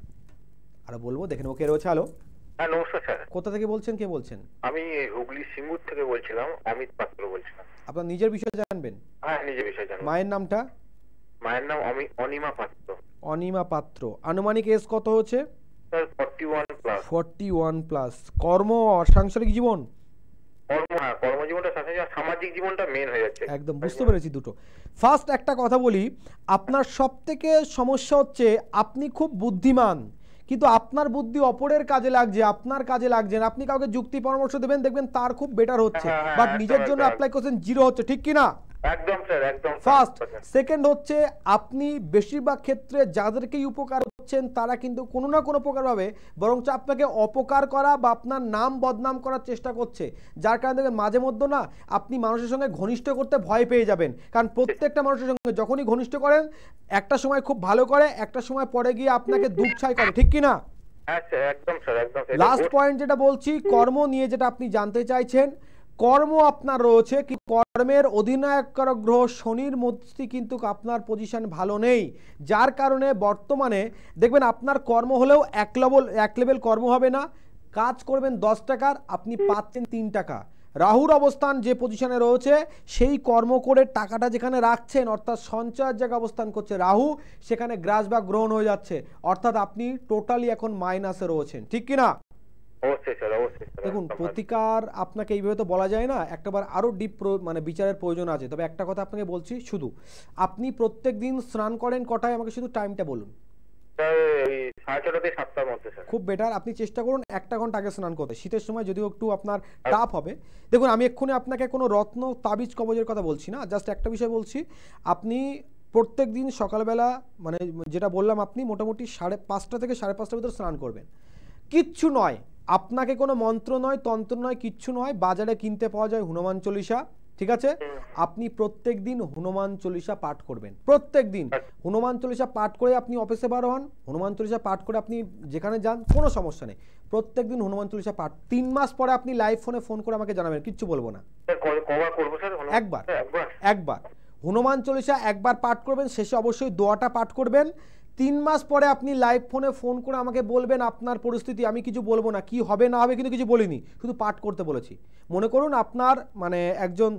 S1: আর বলবো দেখে নেবো কে রয়েছে আলো হ্যাঁ নমস্কার স্যার কোথা থেকে বলছেন কে বলছেন আমি হুগলি সিঙ্গুর থেকে বলছিলাম অমিত পাত্র বলছিলাম আপনার নিজের বিষয়ে জানবেন হ্যাঁ নিজের বিষয় জানবেন মায়ের নামটা মায়ের নাম আমি অনিমা পাত্র অনিমা পাত্র আনুমানিক এস কত হচ্ছে sir one plus forty one plus কর্ম সাংসারিক জীবন কর্ম হ্যাঁ, কর্মজীবনটা সামাজিক জীবনটা মেন হয়ে যাচ্ছে একদম বুঝতে পেরেছি দুটো ফার্স্ট একটা কথা বলি আপনার সব থেকে সমস্যা হচ্ছে আপনি খুব বুদ্ধিমান কিন্তু আপনার বুদ্ধি অপরের কাজে লাগছে আপনার কাজে লাগছে না আপনি কাউকে যুক্তি পরামর্শ দেবেন দেখবেন তার খুব বেটার হচ্ছে বাট হ্যাঁ, হ্যাঁ, হ্যাঁ, নিজের জন্য অ্যাপ্লাই করছেন জিরো হচ্ছে ঠিক কিনা ফার্স্ট সেকেন্ড হচ্ছে আপনি বেশিরভাগ ক্ষেত্রে যাদেরকেই উপকার হচ্ছেন তারা কিন্তু কোনো না কোনো প্রকারভাবে আপনাকে অপকার করা বা আপনার নাম বদনাম করার চেষ্টা করছে যার কারণে দেখবেন মাঝে মধ্যে না আপনি মানুষের সঙ্গে ঘনিষ্ঠ করতে ভয় পেয়ে যাবেন কারণ প্রত্যেকটা মানুষের সঙ্গে যখনই ঘনিষ্ঠ করেন একটা সময় খুব ভালো করে একটা সময় পরে গিয়ে আপনাকে দুঃছাই করে ঠিক কি না লাস্ট পয়েন্ট যেটা বলছি কর্ম নিয়ে যেটা আপনি জানতে চাইছেন কর্ম আপনার রয়েছে কি কর্মের অধিনায়ককারক গ্রহ শনির মধ্যে কিন্তু আপনার পজিশন ভালো নেই যার কারণে বর্তমানে দেখবেন আপনার কর্ম হলেও এক লেভেল এক লেভেল কর্ম হবে না কাজ করবেন দশ টাকার আপনি পাচ্ছেন তিন টাকা রাহুর অবস্থান যে পজিশনে রয়েছে সেই কর্ম করে টাকাটা যেখানে রাখছেন অর্থাৎ সঞ্চয়ের জায়গা অবস্থান করছে রাহু সেখানে গ্রাস বা গ্রহণ হয়ে যাচ্ছে অর্থাৎ আপনি টোটালি এখন মাইনাসে রয়েছেন ঠিক কিনা দেখুন প্রতিকার আপনাকে এইভাবে তো বলা যায় না একটাবার আরও ডিপ মানে বিচারের প্রয়োজন আছে তবে একটা কথা আপনাকে বলছি শুধু আপনি প্রত্যেক দিন স্নান করেন কটায় আমাকে শুধু টাইমটা বলুন খুব বেটার আপনি চেষ্টা করুন একটা ঘন্টা আগে স্নান করতে শীতের সময় যদিও একটু আপনার টাফ হবে দেখুন আমি এক্ষুনি আপনাকে কোনো রত্ন তাবিজ কবজের কথা বলছি না জাস্ট একটা বিষয় বলছি আপনি প্রত্যেক দিন সকালবেলা মানে যেটা বললাম আপনি মোটামুটি সাড়ে পাঁচটা থেকে সাড়ে পাঁচটার ভিতরে স্নান করবেন কিচ্ছু নয় আপনাকে কোনো মন্ত্র নয় তন্ত্র নয় কিচ্ছু নয় বাজারে কিনতে পাওয়া যায় হনুমান চল্লিশা ঠিক আছে আপনি প্রত্যেক দিন হনুমান চল্লিশা পাঠ করবেন প্রত্যেক দিন হ্যাঁ। হনুমান চল্লিশা পাঠ করে আপনি অফিসে বার হন হনুমান চল্লিশা পাঠ করে আপনি যেখানে যান কোনো সমস্যা নেই প্রত্যেক দিন হনুমান চল্লিশা পাঠ তিন মাস পরে আপনি লাইভ ফোনে ফোন করে আমাকে জানাবেন কিচ্ছু বলবো না হ্যাঁ, একবার একবার হনুমান চল্লিশা একবার পাঠ করবেন শেষে অবশ্যই দোয়াটা পাঠ করবেন তিন মাস পরে আপনি লাইভ ফোনে ফোন করে আমাকে বলবেন আপনার পরিস্থিতি আমি কিছু বলবো না কি হবে না হবে কিন্তু কিছু বলিনি শুধু পাঠ করতে বলেছি মনে করুন আপনার মানে একজন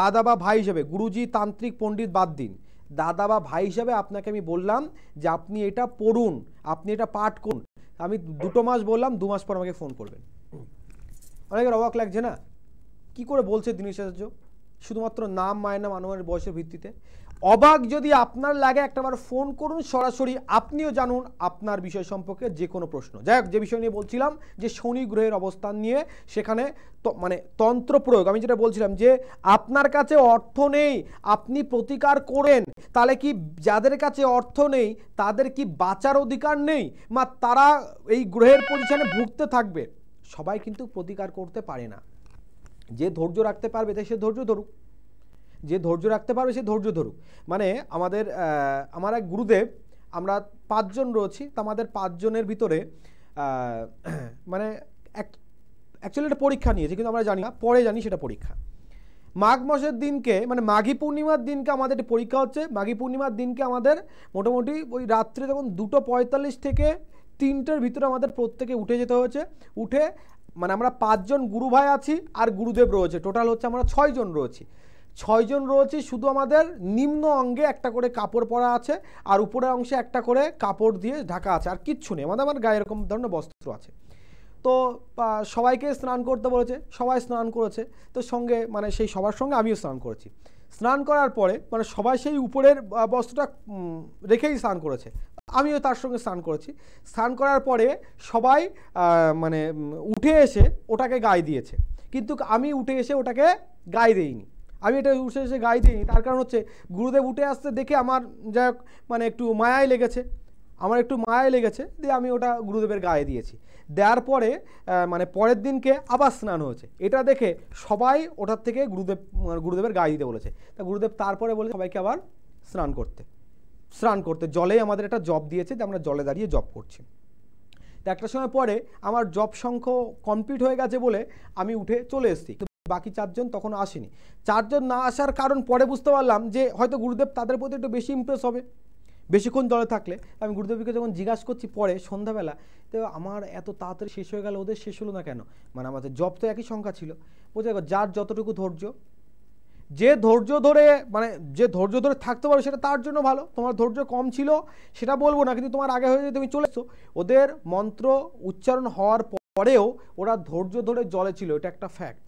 S1: দাদা বা ভাই হিসেবে গুরুজি তান্ত্রিক পণ্ডিত বাদ দিন দাদা বা ভাই হিসাবে আপনাকে আমি বললাম যে আপনি এটা পড়ুন আপনি এটা পাঠ করুন আমি দুটো মাস বললাম দু মাস পর আমাকে ফোন করবেন অনেকের অবাক লাগছে না কি করে বলছে দিনেশ আচার্য শুধুমাত্র নাম মায়ের নাম আনুমানের বয়সের ভিত্তিতে অবাক যদি আপনার লাগে একটাবার ফোন করুন সরাসরি আপনিও জানুন আপনার বিষয় সম্পর্কে যে কোনো প্রশ্ন যাই হোক যে বিষয় নিয়ে বলছিলাম যে শনি গ্রহের অবস্থান নিয়ে সেখানে মানে তন্ত্র প্রয়োগ আমি যেটা বলছিলাম যে আপনার কাছে অর্থ নেই আপনি প্রতিকার করেন তাহলে কি যাদের কাছে অর্থ নেই তাদের কি বাঁচার অধিকার নেই মা তারা এই গ্রহের পজিশনে ভুগতে থাকবে সবাই কিন্তু প্রতিকার করতে পারে না যে ধৈর্য রাখতে পারবে তাই সে ধৈর্য ধরুক যে ধৈর্য রাখতে পারবে সে ধৈর্য ধরুক মানে আমাদের আমার এক গুরুদেব আমরা পাঁচজন রয়েছি তা আমাদের পাঁচজনের ভিতরে মানে এক অ্যাকচুয়ালি একটা পরীক্ষা নিয়েছে কিন্তু আমরা জানি না পরে জানি সেটা পরীক্ষা মাঘ মাসের দিনকে মানে মাঘী পূর্ণিমার দিনকে আমাদের একটি পরীক্ষা হচ্ছে মাঘী পূর্ণিমার দিনকে আমাদের মোটামুটি ওই রাত্রে যখন দুটো পঁয়তাল্লিশ থেকে তিনটের ভিতরে আমাদের প্রত্যেকে উঠে যেতে হয়েছে উঠে মানে আমরা পাঁচজন গুরু ভাই আছি আর গুরুদেব রয়েছে টোটাল হচ্ছে আমরা ছয়জন রয়েছি ছয়জন রয়েছি শুধু আমাদের নিম্ন অঙ্গে একটা করে কাপড় পরা আছে আর উপরের অংশে একটা করে কাপড় দিয়ে ঢাকা আছে আর কিচ্ছু নেই আমাদের আমার গায়ে এরকম ধরনের বস্ত্র আছে তো সবাইকে স্নান করতে বলেছে সবাই স্নান করেছে তো সঙ্গে মানে সেই সবার সঙ্গে আমিও স্নান করেছি স্নান করার পরে মানে সবাই সেই উপরের বস্ত্রটা রেখেই স্নান করেছে আমিও তার সঙ্গে স্নান করেছি স্নান করার পরে সবাই মানে উঠে এসে ওটাকে গায়ে দিয়েছে কিন্তু আমি উঠে এসে ওটাকে গায়ে দেইনি আমি এটা উঠে এসে গায়ে দিইনি তার কারণ হচ্ছে গুরুদেব উঠে আসতে দেখে আমার যাই মানে একটু মায়ায় লেগেছে আমার একটু মায়ায় লেগেছে দিয়ে আমি ওটা গুরুদেবের গায়ে দিয়েছি দেওয়ার পরে মানে পরের দিনকে আবার স্নান হয়েছে এটা দেখে সবাই ওটার থেকে গুরুদেব মানে গুরুদেবের গায়ে দিতে বলেছে তা গুরুদেব তারপরে বলে সবাইকে আবার স্নান করতে স্নান করতে জলে আমাদের একটা জব দিয়েছে যে আমরা জলে দাঁড়িয়ে জব করছি তো একটা সময় পরে আমার জব সংখ্য কমপ্লিট হয়ে গেছে বলে আমি উঠে চলে এসেছি বাকি চারজন তখন আসেনি চারজন না আসার কারণ পরে বুঝতে পারলাম যে হয়তো গুরুদেব তাদের প্রতি একটু বেশি ইমপ্রেস হবে বেশিক্ষণ দলে থাকলে আমি গুরুদেবকে যখন জিজ্ঞাসা করছি পরে সন্ধ্যাবেলা তো আমার এত তাড়াতাড়ি শেষ হয়ে গেল ওদের শেষ হলো না কেন মানে আমাদের জব তো একই সংখ্যা ছিল বোঝা গেল যার যতটুকু ধৈর্য যে ধৈর্য ধরে মানে যে ধৈর্য ধরে থাকতে পারো সেটা তার জন্য ভালো তোমার ধৈর্য কম ছিল সেটা বলবো না কিন্তু তোমার আগে হয়ে তুমি চলে এসো ওদের মন্ত্র উচ্চারণ হওয়ার পরেও ওরা ধৈর্য ধরে জলে ছিল এটা একটা ফ্যাক্ট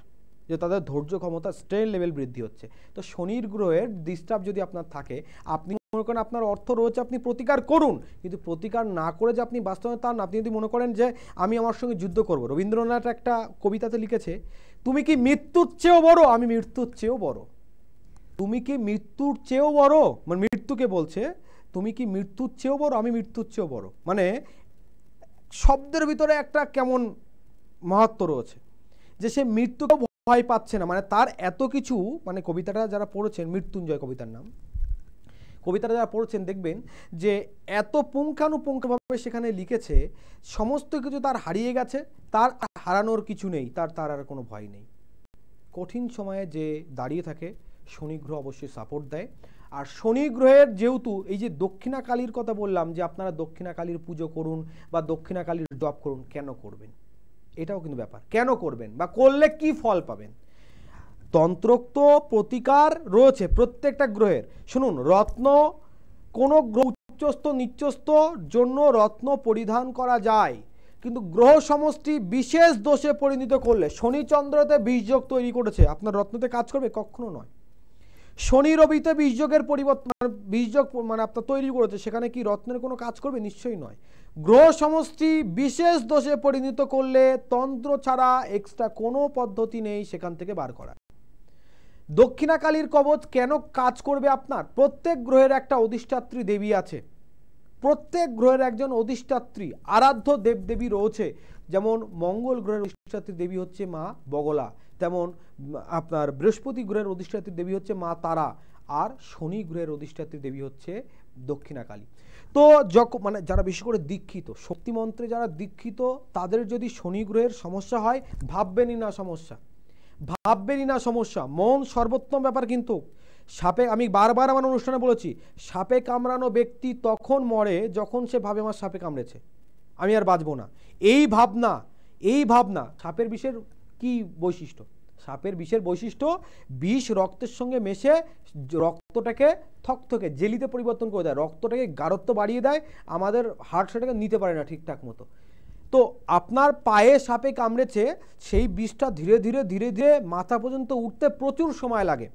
S1: যে তাদের ধৈর্য ক্ষমতা স্ট্রেন লেভেল বৃদ্ধি হচ্ছে তো শনির গ্রহের ডিস্টার্ব যদি আপনার থাকে আপনি মনে করেন আপনার অর্থ রয়েছে আপনি প্রতিকার করুন কিন্তু প্রতিকার না করে যে আপনি বাস্তবে তান আপনি যদি মনে করেন যে আমি আমার সঙ্গে যুদ্ধ করব রবীন্দ্রনাথ একটা কবিতাতে লিখেছে তুমি কি মৃত্যুর চেয়েও বড় আমি মৃত্যুর চেয়েও বড় তুমি কি মৃত্যুর চেয়েও বড় মানে মৃত্যুকে বলছে তুমি কি মৃত্যুর চেয়েও বড় আমি মৃত্যুর চেয়েও বড় মানে শব্দের ভিতরে একটা কেমন মাহাত্ম রয়েছে যে সে মৃত্যুকে ভয় পাচ্ছে না মানে তার এত কিছু মানে কবিতাটা যারা পড়েছেন মৃত্যুঞ্জয় কবিতার নাম কবিতাটা যারা পড়েছেন দেখবেন যে এত পুঙ্খানুপুঙ্খভাবে সেখানে লিখেছে সমস্ত কিছু তার হারিয়ে গেছে তার হারানোর কিছু নেই তার তার আর কোনো ভয় নেই কঠিন সময়ে যে দাঁড়িয়ে থাকে শনিগ্রহ অবশ্যই সাপোর্ট দেয় আর শনি গ্রহের যেহেতু এই যে দক্ষিণাকালীর কথা বললাম যে আপনারা দক্ষিণাকালীর পুজো করুন বা দক্ষিণাকালীর ড্রপ করুন কেন করবেন এটাও কিন্তু ব্যাপার কেন করবেন বা করলে কি ফল পাবেন তন্ত্রোক্ত প্রতিকার রয়েছে প্রত্যেকটা গ্রহের শুনুন রত্ন কোনো গ্রহ উচ্চস্ত নিচস্থ জন্য রত্ন পরিধান করা যায় কিন্তু গ্রহ সমষ্টি বিশেষ দোষে পরিণত করলে শনিচন্দ্রতে বিষযোগ তৈরি করেছে আপনার রত্নতে কাজ করবে কখনো নয় শনি রবিতে বিষযোগের পরিবর্তন বিষযোগ মানে আপনার তৈরি করেছে সেখানে কি রত্নের কোনো কাজ করবে নিশ্চয়ই নয় গ্রহ সমষ্টি বিশেষ দোষে পরিণত করলে তন্ত্র ছাড়া এক্সট্রা কোনো পদ্ধতি নেই সেখান থেকে বার করা দক্ষিণাকালীর কবচ কেন কাজ করবে আপনার প্রত্যেক গ্রহের একটা অধিষ্ঠাত্রী দেবী আছে প্রত্যেক গ্রহের একজন অধিষ্ঠাত্রী আরাধ্য দেবদেবী রয়েছে যেমন মঙ্গল গ্রহের অধিষ্ঠাত্রী দেবী হচ্ছে মা বগলা তেমন আপনার বৃহস্পতি গ্রহের অধিষ্ঠাত্রী দেবী হচ্ছে মা তারা আর শনি গ্রহের অধিষ্ঠাত্রী দেবী হচ্ছে দক্ষিণাকালী তো যখন মানে যারা বেশি করে দীক্ষিত শক্তিমন্ত্রে যারা দীক্ষিত তাদের যদি শনি গ্রহের সমস্যা হয় ভাববেনই না সমস্যা ভাববেনই না সমস্যা মন সর্বোত্তম ব্যাপার কিন্তু সাপে আমি বারবার আমার অনুষ্ঠানে বলেছি সাপে কামড়ানো ব্যক্তি তখন মরে যখন সে ভাবে আমার সাপে কামড়েছে আমি আর বাঁচবো না এই ভাবনা এই ভাবনা সাপের বিষের কি বৈশিষ্ট্য সাপের বিষের বৈশিষ্ট্য বিষ রক্তের সঙ্গে মেশে রক্তটাকে থকথকে জেলিতে পরিবর্তন করে দেয় রক্তটাকে গাঢ়ত্ব বাড়িয়ে দেয় আমাদের হার্ট সেটাকে নিতে পারে না ঠিকঠাক মতো তো আপনার পায়ে সাপে কামড়েছে সেই বিষটা ধীরে ধীরে ধীরে ধীরে মাথা পর্যন্ত উঠতে প্রচুর সময় লাগে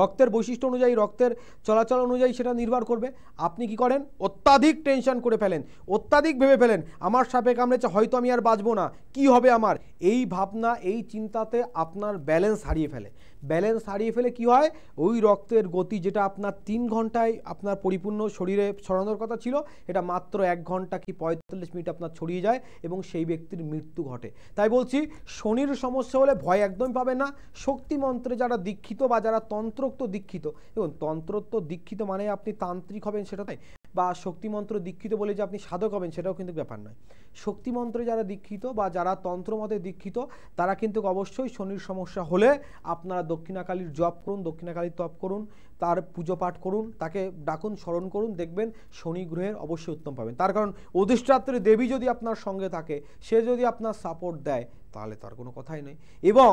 S1: রক্তের বৈশিষ্ট্য অনুযায়ী রক্তের চলাচল অনুযায়ী সেটা নির্ভর করবে আপনি কি করেন অত্যাধিক টেনশন করে ফেলেন অত্যাধিক ভেবে ফেলেন আমার সাপে কামড়েছে হয়তো আমি আর বাঁচবো না কি হবে আমার এই ভাবনা এই চিন্তাতে আপনার ব্যালেন্স হারিয়ে ফেলে ব্যালেন্স হারিয়ে ফেলে কি হয় ওই রক্তের গতি যেটা আপনার তিন ঘন্টায় আপনার পরিপূর্ণ শরীরে ছড়ানোর কথা ছিল এটা মাত্র এক ঘন্টা কি পঁয়তাল্লিশ মিনিট আপনার ছড়িয়ে যায় এবং সেই ব্যক্তির মৃত্যু ঘটে তাই বলছি শনির সমস্যা হলে ভয় একদমই পাবে না শক্তি মন্ত্রে যারা দীক্ষিত বা যারা তন্ত্রোক্ত দীক্ষিত এবং তন্ত্রোক্ত দীক্ষিত মানে আপনি তান্ত্রিক হবেন সেটা তাই বা শক্তিমন্ত্র দীক্ষিত বলে যে আপনি সাধক হবেন সেটাও কিন্তু ব্যাপার নয় শক্তিমন্ত্রে যারা দীক্ষিত বা যারা তন্ত্রমতে দীক্ষিত তারা কিন্তু অবশ্যই শনির সমস্যা হলে আপনারা দক্ষিণাকালীর জপ করুন দক্ষিণাকালীর তপ করুন তার পুজো পাঠ করুন তাকে ডাকুন স্মরণ করুন দেখবেন শনি গ্রহের অবশ্যই উত্তম পাবেন তার কারণ অধিষ্ঠাত্রী দেবী যদি আপনার সঙ্গে থাকে সে যদি আপনার সাপোর্ট দেয় তাহলে তার কোনো কথাই নেই এবং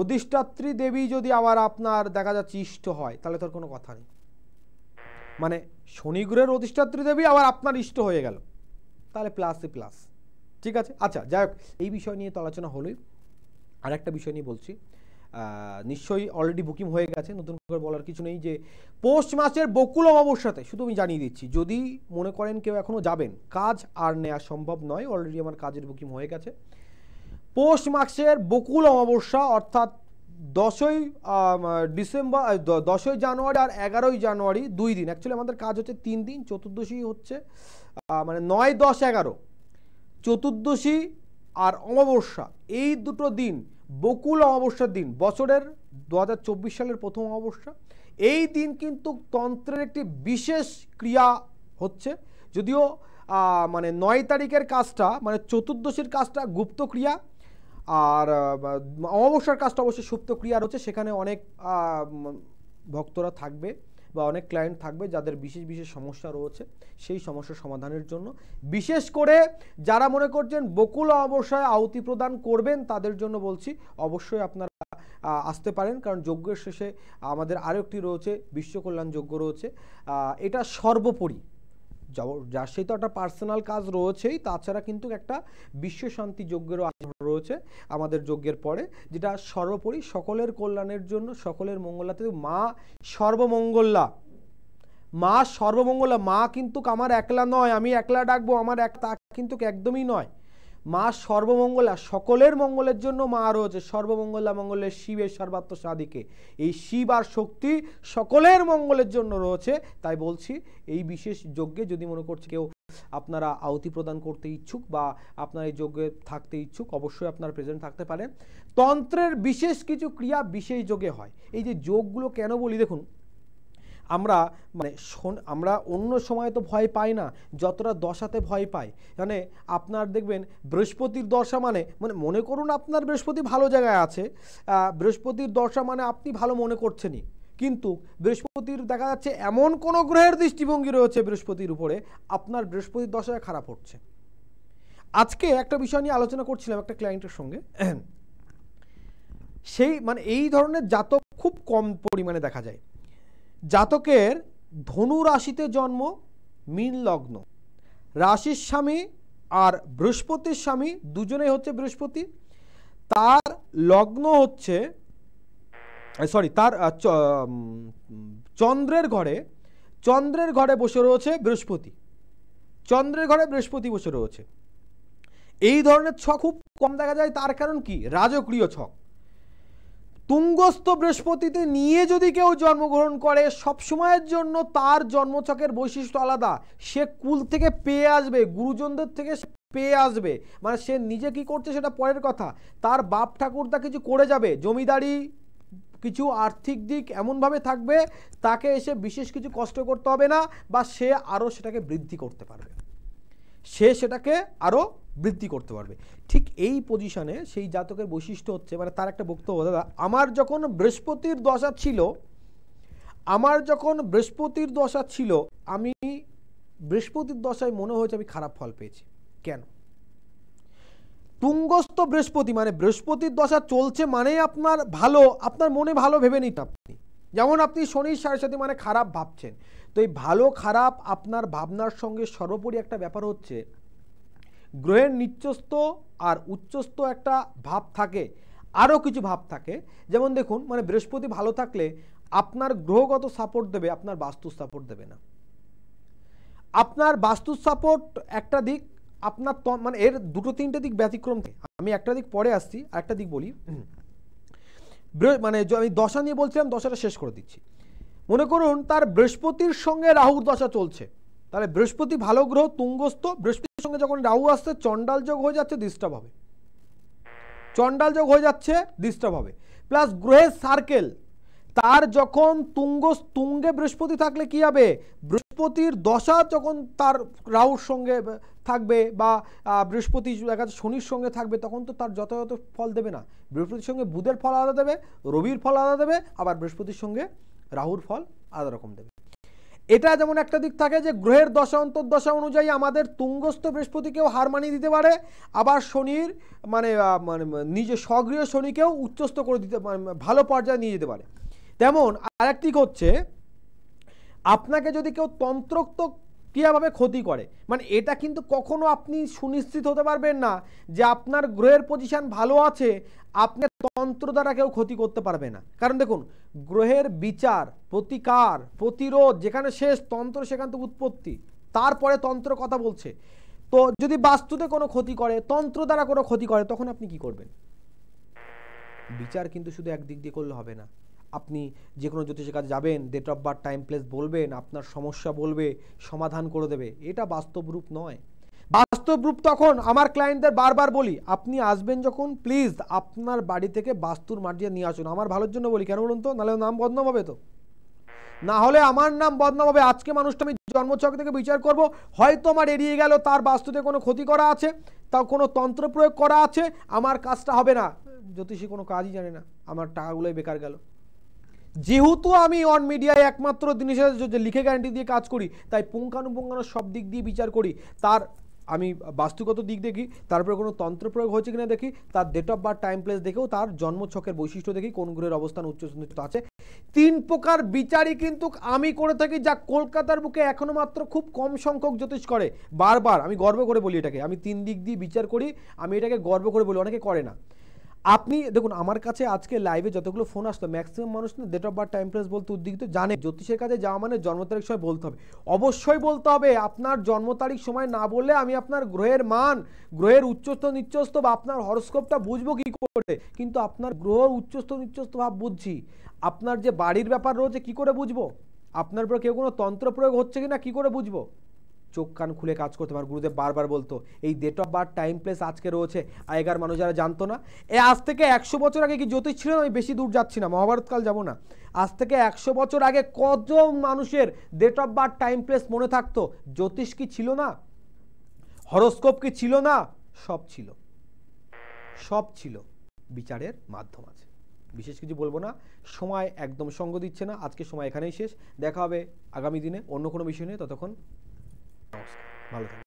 S1: অধিষ্ঠাত্রী দেবী যদি আবার আপনার দেখা যাচ্ছে ইষ্ট হয় তাহলে তার কোনো কথা নেই মানে শনিগ্রহের অধিষ্ঠাত্রী দেবী আবার আপনার ইষ্ট হয়ে গেল তাহলে প্লাসই প্লাস ঠিক আছে আচ্ছা যাই হোক এই বিষয় নিয়ে তো আলোচনা হলোই আর একটা বিষয় নিয়ে বলছি নিশ্চয়ই অলরেডি বুকিং হয়ে গেছে নতুন করে বলার কিছু নেই যে পোস্ট মাসের বকুল অমাবস্যাতে শুধু আমি জানিয়ে দিচ্ছি যদি মনে করেন কেউ এখনও যাবেন কাজ আর নেওয়া সম্ভব নয় অলরেডি আমার কাজের বুকিং হয়ে গেছে পোস্ট মাসের বকুল অমাবস্যা অর্থাৎ দশই ডিসেম্বর দশই জানুয়ারি আর এগারোই জানুয়ারি দুই দিন অ্যাকচুয়ালি আমাদের কাজ হচ্ছে তিন দিন চতুর্দশী হচ্ছে মানে নয় দশ এগারো চতুর্দশী আর অমাবস্যা এই দুটো দিন বকুল অমাবস্যার দিন বছরের দু সালের প্রথম অমাবস্যা এই দিন কিন্তু তন্ত্রের একটি বিশেষ ক্রিয়া হচ্ছে যদিও মানে নয় তারিখের কাজটা মানে চতুর্দশীর কাজটা গুপ্ত ক্রিয়া আর অমাবস্যার কাজটা অবশ্যই সুপ্তক্রিয়া রয়েছে সেখানে অনেক ভক্তরা থাকবে বা অনেক ক্লায়েন্ট থাকবে যাদের বিশেষ বিশেষ সমস্যা রয়েছে সেই সমস্যার সমাধানের জন্য বিশেষ করে যারা মনে করছেন বকুল অবসায় আহুতি প্রদান করবেন তাদের জন্য বলছি অবশ্যই আপনারা আসতে পারেন কারণ যজ্ঞের শেষে আমাদের আরও একটি রয়েছে বিশ্বকল্যাণ যজ্ঞ রয়েছে এটা সর্বোপরি যার সেই তো একটা পার্সোনাল কাজ রয়েছেই তাছাড়া কিন্তু একটা বিশ্ব শান্তি যজ্ঞেরও রয়েছে আমাদের যজ্ঞের পরে যেটা সর্বোপরি সকলের কল্যাণের জন্য সকলের মঙ্গলাতে মা সর্বমঙ্গলা মা সর্বমঙ্গলা মা কিন্তু আমার একলা নয় আমি একলা ডাকবো আমার এক তা কিন্তু একদমই নয় মা সর্বমঙ্গলা সকলের মঙ্গলের জন্য মা রয়েছে সর্বমঙ্গলা মঙ্গলের শিবের সর্বাত্ম সাদিকে এই শিব আর শক্তি সকলের মঙ্গলের জন্য রয়েছে তাই বলছি এই বিশেষ যজ্ঞে যদি মনে করছে কেউ আপনারা আহুতি প্রদান করতে ইচ্ছুক বা আপনার এই যজ্ঞে থাকতে ইচ্ছুক অবশ্যই আপনারা প্রেজেন্ট থাকতে পারেন তন্ত্রের বিশেষ কিছু ক্রিয়া বিশেষ যোগে হয় এই যে যোগগুলো কেন বলি দেখুন আমরা মানে আমরা অন্য সময় তো ভয় পাই না যতটা দশাতে ভয় পাই মানে আপনার দেখবেন বৃহস্পতির দশা মানে মানে মনে করুন আপনার বৃহস্পতি ভালো জায়গায় আছে বৃহস্পতির দশা মানে আপনি ভালো মনে করছেনই কিন্তু বৃহস্পতির দেখা যাচ্ছে এমন কোনো গ্রহের দৃষ্টিভঙ্গি রয়েছে বৃহস্পতির উপরে আপনার বৃহস্পতির দশায় খারাপ হচ্ছে আজকে একটা বিষয় নিয়ে আলোচনা করছিলাম একটা ক্লায়েন্টের সঙ্গে সেই মানে এই ধরনের জাতক খুব কম পরিমাণে দেখা যায় জাতকের ধনু রাশিতে জন্ম মীন লগ্ন রাশির স্বামী আর বৃহস্পতির স্বামী দুজনেই হচ্ছে বৃহস্পতি তার লগ্ন হচ্ছে সরি তার চন্দ্রের ঘরে চন্দ্রের ঘরে বসে রয়েছে বৃহস্পতি চন্দ্রের ঘরে বৃহস্পতি বসে রয়েছে এই ধরনের ছক খুব কম দেখা যায় তার কারণ কি রাজক্রিয় ছক তুঙ্গস্থ বৃহস্পতিতে নিয়ে যদি কেউ জন্মগ্রহণ করে সবসময়ের জন্য তার জন্মচকের বৈশিষ্ট্য আলাদা সে কুল থেকে পেয়ে আসবে গুরুজনদের থেকে পেয়ে আসবে মানে সে নিজে কি করছে সেটা পরের কথা তার বাপ ঠাকুরদা কিছু করে যাবে জমিদারি কিছু আর্থিক দিক এমনভাবে থাকবে তাকে এসে বিশেষ কিছু কষ্ট করতে হবে না বা সে আরও সেটাকে বৃদ্ধি করতে পারবে সে সেটাকে আরও বৃদ্ধি করতে পারবে ঠিক এই পজিশনে সেই জাতকের বৈশিষ্ট্য হচ্ছে মানে তার একটা বক্তব্য দাদা আমার যখন বৃহস্পতির দশা ছিল আমার যখন বৃহস্পতির দশা ছিল আমি বৃহস্পতির দশায় মনে হয়েছে আমি খারাপ ফল পেয়েছি কেন তুঙ্গস্থ বৃহস্পতি মানে বৃহস্পতির দশা চলছে মানে আপনার ভালো আপনার মনে ভালো ভেবে নিন আপনি যেমন আপনি শনির সাড়ে সাথে মানে খারাপ ভাবছেন তো এই ভালো খারাপ আপনার ভাবনার সঙ্গে সর্বোপরি একটা ব্যাপার হচ্ছে গ্রহের নিচস্থ আর উচ্চস্ত একটা ভাব থাকে আরও কিছু ভাব থাকে যেমন দেখুন মানে বৃহস্পতি ভালো থাকলে আপনার গ্রহগত সাপোর্ট দেবে আপনার বাস্তু সাপোর্ট দেবে না আপনার বাস্তু সাপোর্ট একটা দিক আপনার মানে এর দুটো তিনটে দিক ব্যতিক্রম থাকে আমি একটা দিক পরে আসছি একটা দিক বলি মানে আমি দশা নিয়ে বলছিলাম দশাটা শেষ করে দিচ্ছি মনে করুন তার বৃহস্পতির সঙ্গে রাহুর দশা চলছে তাহলে বৃহস্পতি ভালো গ্রহ তুঙ্গস্থ বৃহস্পতির সঙ্গে যখন রাহু আসছে চণ্ডাল যোগ হয়ে যাচ্ছে ডিস্টার্ব হবে চণ্ডাল যোগ হয়ে যাচ্ছে ডিস্টার্ব হবে প্লাস গ্রহের সার্কেল তার যখন তুঙ্গ তুঙ্গে বৃহস্পতি থাকলে কি হবে বৃহস্পতির দশা যখন তার রাহুর সঙ্গে থাকবে বা বৃহস্পতি দেখা শনির সঙ্গে থাকবে তখন তো তার যথাযথ ফল দেবে না বৃহস্পতির সঙ্গে বুধের ফল আলাদা দেবে রবির ফল আলাদা দেবে আবার বৃহস্পতির সঙ্গে রাহুর ফল আলাদা রকম দেবে এটা যেমন একটা দিক থাকে যে গ্রহের দশা অন্তর্দশা অনুযায়ী আমাদের তুঙ্গস্থ বৃহস্পতিকেও হার মানিয়ে দিতে পারে আবার শনির মানে মানে, মানে নিজের সক্রিয় শনিকেও উচ্চস্থ করে দিতে মানে ভালো পর্যায়ে নিয়ে যেতে পারে তেমন আরেকটি হচ্ছে আপনাকে যদি কেউ তন্ত্রোক্ত ক্রিয়াভাবে ক্ষতি করে মানে এটা কিন্তু কখনো আপনি সুনিশ্চিত হতে পারবেন না যে আপনার গ্রহের পজিশান ভালো আছে আপনি তন্ত্র দ্বারা কেউ ক্ষতি করতে পারবে না কারণ দেখুন গ্রহের বিচার প্রতিকার প্রতিরোধ যেখানে শেষ তন্ত্র সেখান থেকে উৎপত্তি তারপরে তন্ত্র কথা বলছে তো যদি বাস্তুতে কোনো ক্ষতি করে তন্ত্র দ্বারা কোনো ক্ষতি করে তখন আপনি কি করবেন বিচার কিন্তু শুধু একদিক দিয়ে করলে হবে না আপনি যে কোনো জ্যোতিষের কাছে যাবেন date of birth time place বলবেন আপনার সমস্যা বলবে সমাধান করে দেবে এটা বাস্তব রূপ নয় বাস্তব রূপ তখন আমার ক্লায়েন্টদের বারবার বলি আপনি আসবেন যখন প্লিজ আপনার বাড়ি থেকে বাস্তুর মাটিয়া নিয়ে আসুন আমার ভালোর জন্য বলি কেন বলুন তো নাহলে নাম বদনাম হবে তো না হলে আমার নাম বদনাম হবে আজকে মানুষটা আমি জন্মছক থেকে বিচার করব হয়তো আমার এড়িয়ে গেল তার বাস্তুতে কোনো ক্ষতি করা আছে তাও কোনো তন্ত্র প্রয়োগ করা আছে আমার কাজটা হবে না জ্যোতিষী কোনো কাজই জানে না আমার টাকাগুলোই বেকার গেল যেহেতু আমি অন মিডিয়ায় একমাত্র জিনিসের লিখে গ্যারান্টি দিয়ে কাজ করি তাই পুঙ্খানুপুঙ্খানো সব দিক দিয়ে বিচার করি তার আমি বাস্তুগত দিক দেখি তারপরে কোনো তন্ত্র প্রয়োগ হয়েছে কিনা দেখি তার date of birth time place দেখেও তার জন্মছকের বৈশিষ্ট্য দেখি কোন গ্রহের অবস্থান উচ্চ আছে তিন প্রকার বিচারই কিন্তু আমি করে থাকি যা কলকাতার বুকে এখনও মাত্র খুব কম সংখ্যক জ্যোতিষ করে বারবার আমি গর্ব করে বলি এটাকে আমি তিন দিক দিয়ে বিচার করি আমি এটাকে গর্ব করে বলি অনেকে করে না আপনি দেখুন আমার কাছে আজকে লাইভে যতগুলো ফোন আসতো ম্যাক্সিমাম মানুষ না date of birth time place বলতে উদ্দিগ্ধ জানে জ্যোতিষের কাছে যাওয়া মানে জন্ম তারিখ সময় বলতে হবে অবশ্যই বলতে হবে আপনার জন্ম তারিখ সময় না বললে আমি আপনার গ্রহের মান গ্রহের উচ্চস্থ নিচ্চস্থ বা আপনার হরস্কোপটা বুঝবো কি করে কিন্তু আপনার গ্রহ উচ্চস্থ নিচ্চস্থ ভাব বুঝছি আপনার যে বাড়ির ব্যাপার রয়েছে কি করে বুঝবো আপনার উপরে কেউ কোনো তন্ত্র প্রয়োগ হচ্ছে কি না কী করে বুঝবো চোখ কান খুলে কাজ করতে পারো গুরুদেব বারবার বলতো এই date of birth time place আজকে রয়েছে আগেকার মানুষ যারা জানতো না এ আজ থেকে একশো বছর আগে কি জ্যোতিষ ছিল আমি বেশি দূর যাচ্ছি না মহাভারতকাল যাবো না আজ থেকে একশো বছর আগে কত মানুষের date of birth time place মনে থাকতো জ্যোতিষ কি ছিল না হরস্কোপ কি ছিল না সব ছিল সব ছিল বিচারের মাধ্যম আছে বিশেষ কিছু বলবো না সময় একদম সঙ্গ দিচ্ছে না আজকে সময় এখানেই শেষ দেখা হবে আগামী দিনে অন্য কোনো বিষয় নিয়ে ততক্ষণ Malaga.